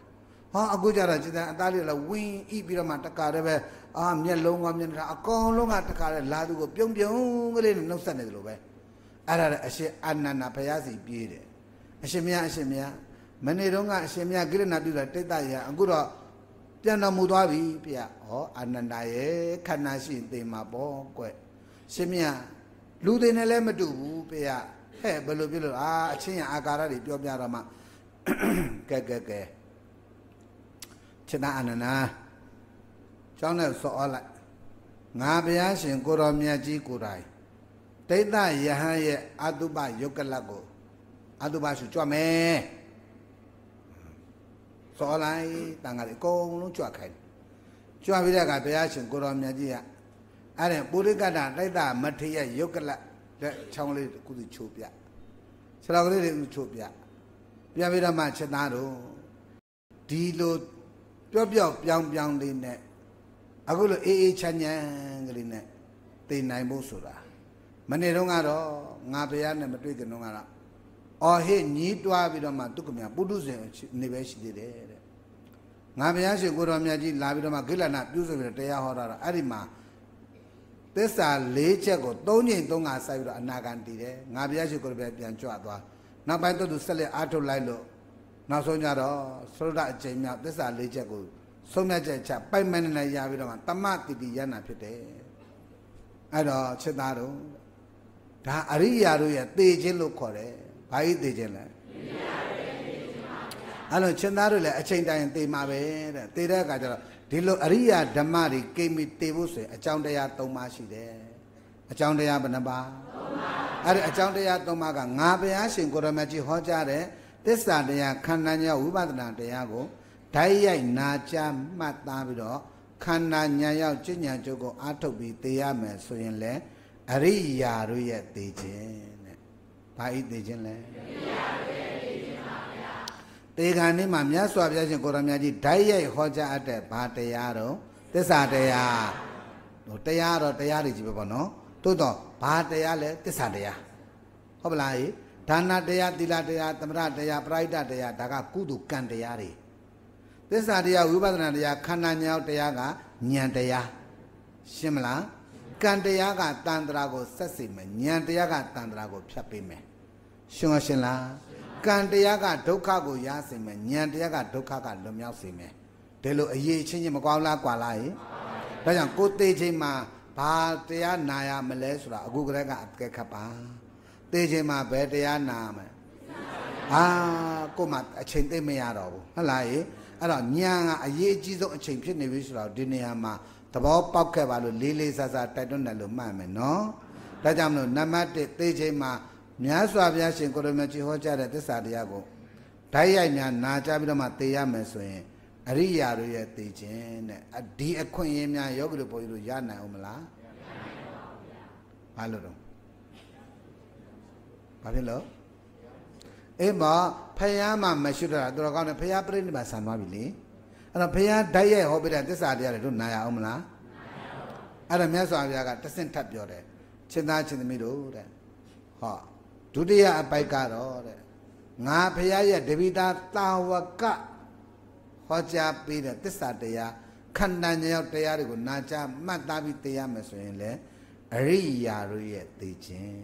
ဟာအခုကြတာစိတ်အသားလေးလည်းဝင်းဤပြီးတော့မှတခါတည်းပဲအာမျက်လုံးကမျက်နှာအကောင်လုံးကတခါတည်းလာသူကိုပြုံးပြုံးကလေးနဲ့နှုတ်ဆက်နေတယ်လို့ပဲအဲ့ဒါလည်းအရှင်အာနန္ဒဘုရားစီပြေးတယ်အရှင်မယအရှင်မယမနေ့တုန်းကအရှင်မယကိရဏပြုတာတိတ်တရအခုတော့ပြန်တော်မူသွားပြီဗျာဟောအာနန္ဒရဲ့ခန္ဓာရှိရင်သိမှာပေါ့ကွရှင်မယလူတွေနဲ့လည်းမတူဘူးဗျာဟဲ့ဘယ်လိုပြုလို့အာအချင်းရအာကာရတွေပြောပြတော့မှကဲကဲကဲချက်သားအာနန္ဒကျောင်းနဲ့စော်လိုက်ငါဘုရားရှင်ကိုတော်မြတ်ကြီးကိုယ်တိုင်ဒိဋ္ဌယဟန်ရဲ့အတုပယုတ်ကလတ်ကိုအတုပရှုကြွမယ်စောလိုက်တန်ခါလေးအကုန်လုံးကြွခိုင်းကြွပြီးတဲ့အခါဘုရားရှင်ကိုတော်မြတ်ကြီးကအဲ့ဒါပုရိကတတိုက်တာမထေရယုတ်ကလတ်လက်ချောင်းလေးကုသချိုးပြခြေတော်ကလေးတွေချိုးပြပြပြီးတော့မှချက်သားတို့ဒီလိုပျော့ပျော့ပြောင်းပြောင်းလေးနဲ့အခုလိုအေးအေးချမ်းချမ်းကလေးနဲ့တည်နိုင်ဖို့ဆိုတာမနေ့တုန်းကတော့ငါဘုရားနဲ့မတွေ့ခင်တုန်းကတော့အော်ဟေ့ညီးတွားပြီးတော့မှသူကမြပုထုဇဉ်နေပဲရှိသေးတယ်တဲ့ငါဘုရားရှင်ကိုတော်မြတ်ကြီးလာပြီးတော့မှဂိလနာပြုစုပြီးတော့တရားဟောတာတော့အဲ့ဒီမှာသစ္စာ၄ချက်ကို၃ချိန်၃ခါဆိုက်ပြီးတော့အနာဂံတည်တယ်ငါဘုရားရှင်ကိုတော်မြတ်ပြန်ကြွသွားနောက်ပိုင်းတော့သူဆက်လက်အားထုတ်လိုက်လို့နောက်ဆုံးကြတော့သရုဒ္ဓအချိန်မြောက်သစ္စာ၄ချက်ကိုဆုံးမြတ်ချက်ချပိုက်မနေနဲ့ရပြီးတော့မှတမတိတိယန္နာဖြစ်တယ်အဲ့တော့ချက်သားတို့ဒါအရိယာတို့ရဲ့သေခြင်းလို့ခေါ်တယ်ဘာကြီးသေခြင်းလဲအဲ့လိုရှင်သားတို့လည်းအချိန်တိုင်းသေမှာပဲတဲ့သေတဲ့အခါကျတော့ဒီလိုအရိယာဓမ္မတွေကိမ့်ပြီးသေဖို့ဆိုရင်အကြောင်းတရား၃ပါးရှိတယ်အကြောင်းတရားဘယ်နှပါး၃ပါးအဲ့ဒီအကြောင်းတရား၃ပါးကငါဘုရားရှင်ကိုရမကြီးဟောကြားတဲ့သစ္စာတရားခန္ဓာညာဝိပဿနာတရားကိုဓာတ်ရိုက်နာကြားမှတ်သားပြီးတော့ခန္ဓာညာရောက်ဉာဏ်ကြုတ်ကိုအားထုတ်ပြီးသိရမယ်ဆိုရင်လည်းအရိယာတို့ရဲ့သိခြင်းတဲ့ဘာဤသိခြင်းလဲအရိယာတို့ရဲ့သိခြင်းပါဗျာတေခါနေ့မှာမြတ်စွာဘုရားရှင်ကိုရမကြီးဓာတ်ရိုက် ဟောကြားအပ်တဲ့ဘာတရားတော့သစ္စာတရားဟိုတရားတော့တရားတွေကြီးပဲပေါ့နော်သို့တော့ဘာတရားလဲသစ္စာတရားဟုတ်ပလားဒါနတရားသီလတရားသမရတရားပရိဒတ်တရားဒါကကုသကံတရားတွေသစ္စာတရားဝိပဿနာတရားခန္ဓာညာတရားကဉာဏ်တရားရှင်းမလားကံတရားကတန်ត្រာကိုဆက်စေမယ်ဉာဏ်တရားကတန်ត្រာကိုဖြတ်ပေးမယ်ရှင်ရရှင်လားကံတရားကဒုက္ခကိုရစေမယ်ဉာဏ်တရားကဒုက္ခကလွန်မြောက်စေမယ်ဒီလိုအရေးချင်းချင်းမကွာလားကွာလားဟင်ဒါကြောင့်ကိုသေးချင်းမှာဘာတရားနာရမလဲဆိုတာအခုကတည်းကအကဲခတ်ပါသေးချင်းမှာဘယ်တရားနာမလဲအာကိုမှအချိန်သိမရတော့ဘူးဟုတ်လားဟင်အဲ့တော့ဉာဏ်ကအရေးအကြီးဆုံးအချိန်ဖြစ်နေပြီဆိုတော့ဒီနေရာမှာသဘောပေါက်ခဲ့ပါလို့လေးလေးဆဆတိုက်တွန်းတယ်လို့မှတ်မယ်နော်ဒါကြောင့်မလို့နံပါတ်1သိချင်းမှာမြတ်စွာဘုရားရှင်ကိုရမကြီးဟောကြားတဲ့သစ္စာတရားကိုဓာတ်ရိုက်များနာကြပြီးတော့မှသိရမယ်ဆိုရင်အရိယာတို့ရဲ့သိချင်းတဲ့ဒီအခွင့်အရေးများယောဂီတို့ပေါ်ကြီးတို့ရနိုင်အောင်မလားမရနိုင်ပါဘူးဗျာဘာလို့တော့ဘာဖြစ်လို့အေးမဖယားမှမရှိတော့တာတော်ကောင်းတယ်ဖယားပြိဋိဘံဆံသွားပြီလေအဲ့တော့ဘုရားဓာတ်ရိုက်ဟောပြတဲ့သစ္စာတရားတွေတို့နားရအောင်မလားအဲ့ဒါမြတ်စွာဘုရားကတဆင့်ထပ်ပြောတယ်ချင်းသားချင်းသမီးတို့တဲ့ဟောဒုတိယအပိုက်ကတော့တဲ့ငါဘုရားရဲ့တပိတာတာဝကဟောကြားပေးတဲ့သစ္စာတရားခန္ဓာညောက်တရားတွေကိုနာကြားမှတ်သားပြီးသိရမယ်ဆိုရင်လေအရိယာတို့ရဲ့သိခြင်း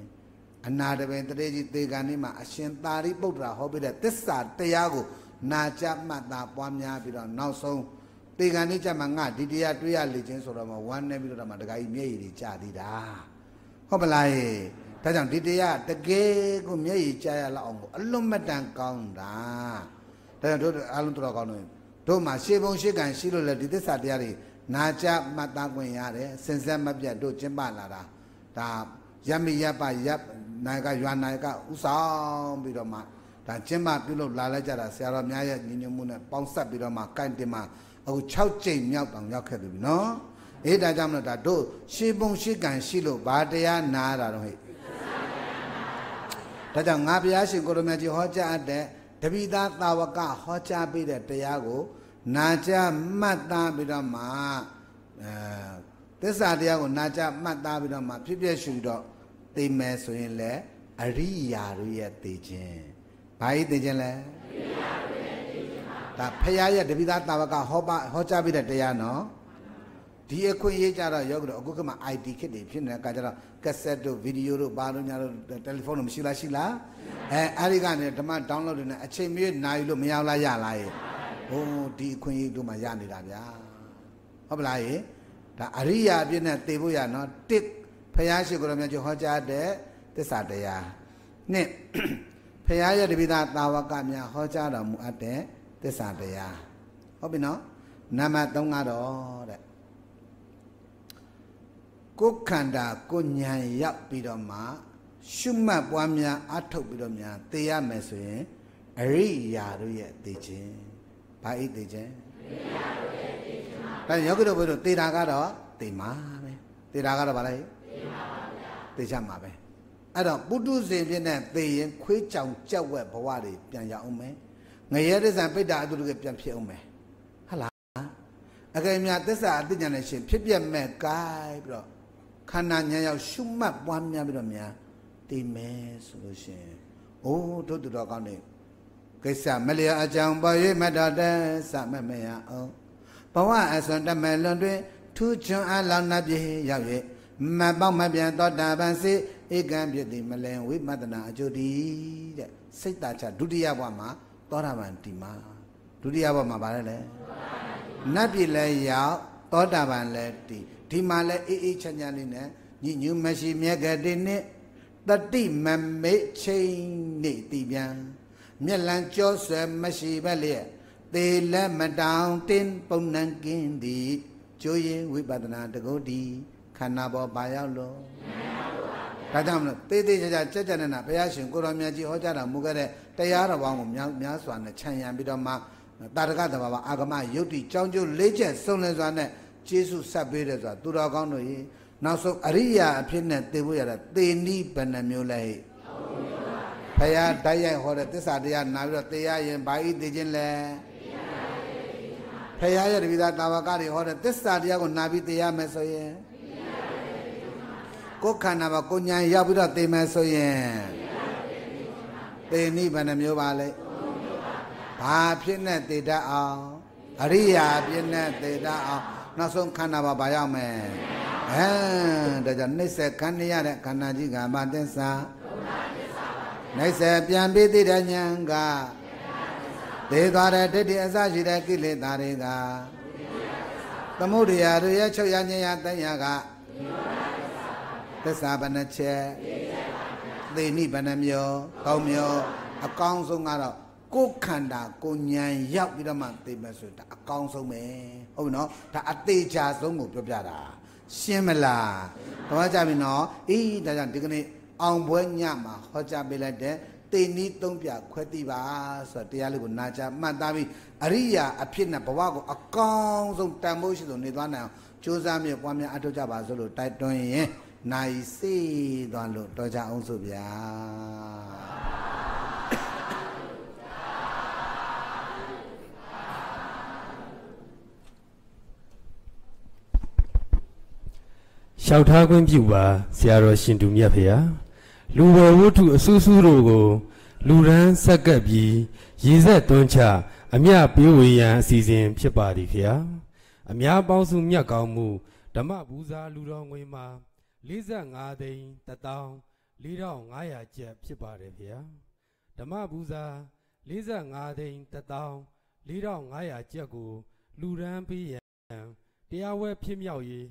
အနာတပင်တရေကြီးသေကံနေမှာအရှင်သာရိပုတ္တရာဟောပေးတဲ့သစ္စာတရားကိုနာကြမှတ်တာပွားများပြီးတော့နောက်ဆုံးတေကန်လေးကြမှာငါဒီတရားတွေ့ရလေခြင်းဆိုတော့မှဝမ်းနေပြီးတော့မှတခါကြီးမျက်ရည်တွေကျသေးတာဟုတ်ပလားဟဲ့ဒါကြောင့်ဒီတရားတကယ်ကိုမျက်ရည်ကျရလောက်အောင်ကိုအလွတ်မတန်ကောင်းတာဒါကြောင့်တို့အလုံးတော်ကောင်းလို့တို့မှာရှေးဘုံရှေးကန်ရှိလို့လေဒီသစ္စာတရားတွေနာကြမှတ်သားခွင့်ရတယ်စင်စက်မပြတ်တို့ကျင့်ပလာတာဒါရမရပရနိုင်ကရွာနိုင်ကဥဆောင်ပြီးတော့မှဒါကျင်းပပြုလုပ်လာလိုက်ကြတာဆရာတော်များရဲ့ညီညွတ်မှုနဲ့ပေါင်းဆက်ပြီးတော့မှကန့်တင်မှာအခု6ကြိမ်မြောက်တောင်ရောက်ခဲ့ပြီနော်အေးဒါကြောင့်မလို့ဒါတို့ ရှေးပုံရှေးကံရှိလို့ဘာတရားနာတာတော့ဟဲ့ဒါကြောင့်ငါဘုရားရှင်ကိုရမကြီးဟောကြားအပ်တဲ့တပိသားသာဝက ဟောကြားပေးတဲ့တရားကို နာကြမှတ်သားပြီးတော့မှအဲသစ္စာတရားကိုနာကြမှတ်သားပြီးတော့မှဖြစ်ဖြစ်ရှုတော့သိမယ်ဆိုရင်လည်းအရိယာတို့ရဲ့သိခြင်းဘာကြီးသင်ခြင်းလဲဒါဖရာရဲ့တပိသားတာဝကဟောပါဟောကြားပြီးတဲ့တရားနော်ဒီအခွင့်အရေးကြတော့ယောဂတို့အခုကမှ IT ခက်တွေဖြစ်နေတဲ့အခါကျတော့ကက်ဆက်တို့ဗီဒီယိုတို့ဘာလို့ညာတို့တယ်လီဖုန်းတို့မရှိလားရှိလားအဲအဲ့ဒီကနေဓမ္မ download တွေနဲ့အချိန်မရွေးနိုင်လို့မရလားရလားရေဟိုးဒီအခွင့်အရေးတို့မှရနေတာဗျာဟုတ်ပလားရေဒါအရိယာအပြည့်နဲ့သိဖို့ရနော်တစ်ဖရာရှိကိုယ်တော်မြတ်ကြီးဟောကြားတဲ့သစ္စာတရားနှစ်ဖရာရဲ့တပိသားသာဝကများဟောကြားတော်မူအပ်တဲ့သစ္စာတရားဟုတ်ပြီနော်နံပါတ်3ကတော့တဲ့ကိုယ်ခန္ဓာကိုဉာဏ်ရောက်ပြီးတော့မှရှုမှတ်ပွားများအထုတ်ပြီးတော့များသိရမယ်ဆိုရင် အရိယာတို့ရဲ့သိခြင်းဘာဤသိခြင်းအရိယာတို့ရဲ့သိခြင်းပါဒါယောဂိတို့ဘုရားတို့သိတာကတော့သိမှာပဲသိတာကတော့ဘာလဲသိမှာပါဗျာသိချမှာပဲအဲ့တော့ပုထုဇဉ်ဖြစ်တဲ့သေရင် ခွေးကြောင်ကြောက်ဝက်ဘဝတွေပြန်ရအောင်မယ်ငရဲဒိသံပိတ္တာအတုတကပြန်ဖြစ်အောင်မယ်ဟလားအကယ်များသစ္စာအတိညာနဲ့ရှင်ဖြစ်ပြမဲ့ကိုင်းပြီးတော့ခန္ဓာဉာဏ်ရောက်ရှုမှတ်ပွားများပြီးတော့များတည်မယ်ဆိုလို့ရှင်အိုးတို့တူတော်ကောင်းနေကိစ္စမလျာအကြောင်းပါ၍မတော်တဲ့စမမရအောင်ဘဝအစွန်တမဲ့လွန်တွင်ထူးချွန်းအလောင်းနှပြေရောက်၍မပောက်မပြန်သောတာပန်စီဧကံဖြစ်သည်မလင်ဝိမတနာအကျိုးတည်းတဲ့စိတ်တာချဒုတိယဘဝမှာသောတာပန်တည်မှာဒုတိယဘဝမှာဗါလဲလေနတ်ပြည်လဲရောက်သောတာပန်လဲတည်ဒီမှာလဲအေးအေးချမ်းချမ်းလေးနဲ့ညညူမရှိမြက်ကတိနဲ့တတိမမေချိန်နေတည်ပြန်မျက်လံကြောဆွဲမရှိပဲလျက်သေလက်မတောင်တင်းပုံနှံကင်းသည်ကျိုးရင်ဝိပဿနာတကုတ်ဒီခန္ဓာပေါ်ပါရောက်လို့ဒါကြောင့်မလို့တေးသေးချာချာကြက်ကြက်နဲ့နာဘုရားရှင်ကိုရောင်မြတ်ကြီးဟောကြားတော်မူခဲ့တဲ့တရားတော်ပေါင်းကိုများစွာနဲ့ခြံရံပြီးတော့မှတာရကတဘာဝအာဂမယုတ်တိကြောင်းကျိုးလေးချက်စုံလင်စွာနဲ့ကျေးဇူးဆက်ပေးတယ်ဆိုတာသူတော်ကောင်းတို့ရေနောက်ဆုံးအရိယာအဖြစ်နဲ့သိဖို့ရတာသေနိဘယ်နှမျိုးလဲဘုရားတိုက်ရိုက်ဟောတဲ့သစ္စာတရားနာပြီးတော့တရားရင်ဘာဤသိခြင်းလဲဘုရားရဲ့တပိသားတာဝကတွေဟောတဲ့သစ္စာတရားကိုနာပြီးတရားမယ်ဆိုရင်ကိုယ်ခန္ဓာမှာကိုဉာဏ်ရောက်ပြီးတော့သိမယ်ဆိုရင်သိနိဗ္ဗာန်မျိုးပါလေဘာဖြစ်နဲ့သိတတ်အောင်အရိယာဖြစ်နဲ့သိတတ်အောင်နောက်ဆုံးခန္ဓာပါဘာရောက်မယ်အဲဒါကြောင့်နှိစ္စခန္ဓာရတဲ့ခန္ဓာကြီးကမသစ္စာနှိစ္စပြန်ပြီးသိတဲ့ဉာဏ်ကသေသွားတဲ့တတိအစရှိတဲ့ကိလေသာတွေကသမုဒ္ဒရာတို့ရဲ့ချုပ်ရခြင်းရတန်ရကသစ္စာဘယ်နှချက်သေနိဘယ်နှမျိုးသုံးမျိုးအကောင်းဆုံးကတော့ကိုယ်ခန္ဓာကိုဉဏ်ရောက်ပြီးတော့မှသိမယ်ဆိုဒါအကောင်းဆုံးပဲဟုတ်ပြီနော်ဒါအသေးချာဆုံးကိုပြောပြတာရှင်းမလားတမကြပြီနော်အေးဒါကြောင့်ဒီကနေ့အောင်ပွဲညမှာဟောကြားပေးလိုက်တဲ့တေနီးသုံးပြခွဲတိပါဆိုတော့တရားလေးကိုနာကြမှတ်သားပြီးအရိယာအဖြစ်နဲ့ဘဝကိုအကောင်းဆုံးတန်ဖိုးရှိဆုံးနေသွားနိုင်အောင်ကြိုးစားမြဲပွားများအထောက်ကြပါစို့လို့တိုက်တွန်းရင်နိုင်စေသွားလို့တော်ကြအောင်ဆိုဗျာလျှောက်ထားခွင့်ပြုပါဆရာတော်ရှင်သူမြတ်ဖေဟာလူဝဝတ္ထုအဆူဆူတို့ကိုလူရန်ဆက်ကပ်ပြီးရေဆက်သွန်းချအမြပေးဝေရန်အစီစဉ်ဖြစ်ပါသည်ဖေဟာအများပေါင်းစုမြတ်ကောင်းမှုဓမ္မပူဇာလူတော်ငွေမှာ45သိန်း14500ကျပ်ဖြစ်ပါတယ်ဗျာဓမ္မပူဇာ45သိန်း14500ကျပ်ကို လူရန်ပေးရန်တရားဝဲဖြစ်မြောက်ရေး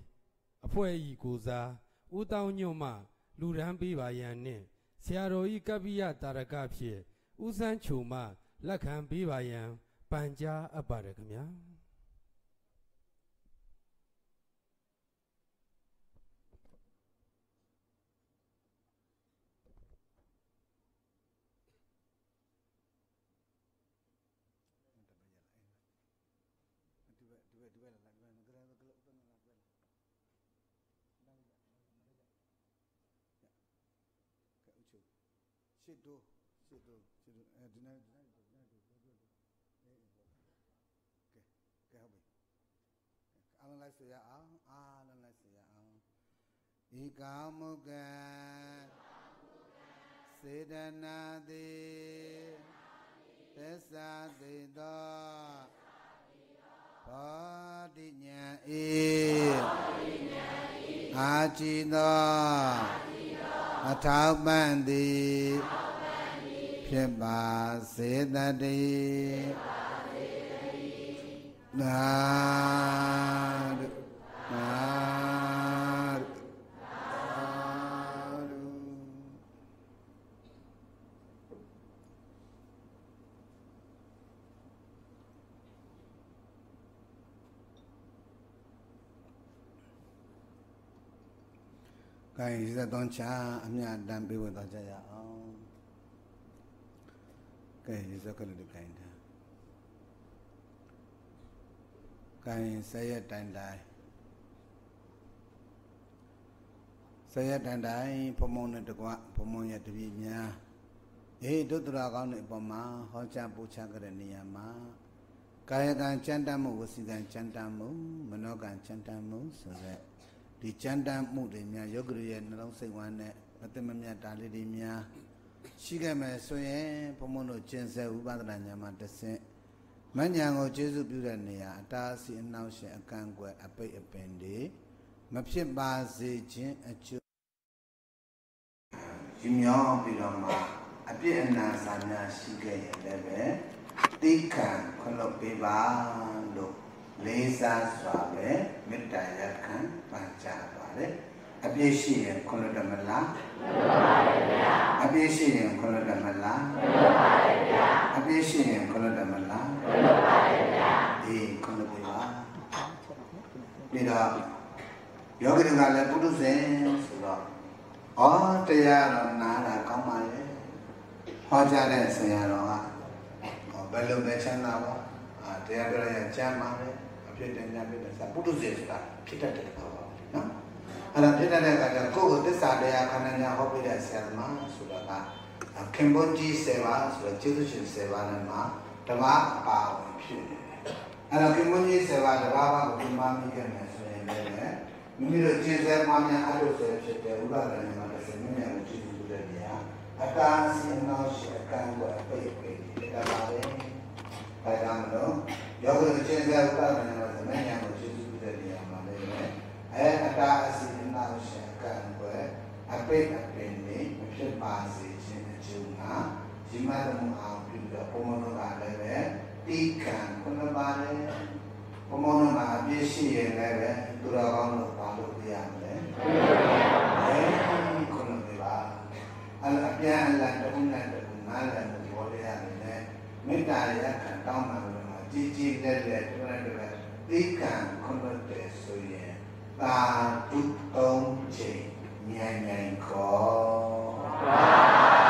အဖွဲ့ဤကိုစားဦးတောင်းညွန့်မှ လူရန်ပေးပါရန်နှင့်ဆရာတော်ဤကပ္ပိယတာရကဖြင့်ဦးစန်းချုံမှလက်ခံပေးပါရန်ပန်ကြားအပ်ပါတယ်ခင်ဗျာလိုက်ဆရာအောင်အားလုံးလိုက်ဆရာအောင်ဧကမုကံစေတနာတိသစ္စာတိသောဘောတိညာဧအာจิตသောအထောက်ပံ့တိဖြစ်ပါစေတတိဖြစ်ပါ Na được Na được Các anh sẽ đón cha âm nhạc đam bê bồn đón cha dạ Các anh sẽ cần được cảnh ကိုင်ဆယ်ရက်တိုင်တိုင်ဆယ်ရက်တိုင်တိုင်ဖုံမုံနဲ့တကွဖုံမုံရဲ့တပည့်များအေးဒုတရာကောင်းတဲ့အပေါ်မှာဟောကြားပို့ချခဲ့တဲ့နေရာမှာကာယကံစံတမ်းမှုဝစီကံစံတမ်းမှုမနောကံစံတမ်းမှုဆိုတဲ့ဒီစံတမ်းမှုတွေများယောဂရရဲ့နှလုံးစိတ်ဝမ်းနဲ့အတ္တမမြတ်တာလေးတွေများရှိခဲ့မယ်ဆိုရင်ဘုံဘုံတို့ကျင့်စေဥပဒနာညာမှာတဆင့်မဉ္ဇဉ်ကိုကျေစုပြုတဲ့နေရာအတားအဆီးအနှောင့်အယှက်အကန့်အကွက်အပိတ်အပင်တွေမဖြစ်ပါစေခြင်းအကျိုးယူမြောက်ပြီးတော့မှအပြစ်အနာစာများရှိခဲ့ရင်လည်းပဲတိခံခွင့်လွှတ်ပေးပါလို့လေးစားစွာပဲမေတ္တာရခံပန်ကြားပါတယ်အပြည့်ရှိရင်ခွင့်လွှတ်တယ်မလားမှန်ပါတယ်ဗျာအပြည့်ရှိရင်ခွင့်လွှတ်တယ်မလားမှန်ပါတယ်ဗျာအပြည့်ရှိရင်ခွင့်လွှတ်တယ်မလားလွတ်ပါတယ်ဗျာအေးခုနှစ်ပေးပါနေတော့ယောဂီတွေကလည်းပုထုဇဉ်ဆိုတော့အော်တရားတော့နားတာကောင်းပါရဲ့ဟောကြားတဲ့ဆရာတော်ကဘယ်လိုပဲချမ်းသာပါအာတရားပြောရရင်ကျမ်းပါပဲအဖြစ်တည်းများဖြစ်တယ်ဆရာပုထုဇဉ်ဆိုတာဖြစ်တတ်တယ်ပေါ့နော်အဲ့ဒါဖြစ်တတ်တဲ့အခါကျကိုယ့်ကိုသစ္စာတရားခန္ဓာညာဟောပြတဲ့ဆရာသမားဆိုတာကခင်ဗွန်ကြီး7ပါးဆိုတော့ကျေးဇူးရှင်7ပါးနဲ့မှာဓမ္မအပါဝင်ဖြစ်နေတယ်။အဲ့တော့ခင်မွန်းကြီးဆယ်ပါးတဘာဝကိုပြန်မမိခဲ့မယ်ဆိုရင်လည်းမိမိတို့ကျေးဇူးမှများအားလို့ဆယ်ဖြစ်တဲ့ဥပဒေနဲ့မှာတစ်စင်းနဲ့ကိုကြည့်ကြည့်တဲ့နေရာအတန်းစင်နောက်ရှိအတန်းကိုအပိတ်ပိတ်ဒါပါပဲ။ဒါကြောင့်မလို့ယောဂကျေးဇူးဥပဒေနဲ့မှာသမဏေကိုကြည့်ကြည့်တဲ့နေရာမှာလည်းအဲအတန်းစင်နောက်ရှိအတန်းကိုအပိတ်အပိတ်နဲ့ဖြစ်ပါစေခြင်းအကျိုးကဒီမှာတော့အောင်ပြီးတော့ပုံမနတာလည်းပဲတိကံခုနပါလေပုံမနတာအပြည့်ရှိရင်လည်းပဲသူတော်ကောင်းတို့ပါလို့ပြရမယ်အဲဒီခုနတွေပါအလအပြန်အလတုံးနဲ့တုံးနားလည်းပြောရရတယ်မေတ္တာရခံတောင်းပါလို့ကြည်ကြည်လက်လက်တွန်းတွန်းတိကံခုနတဲ့ဆိုရင်သာတုတုံးချိန်ဉာဏ်ဉာဏ်ခေါ်သာ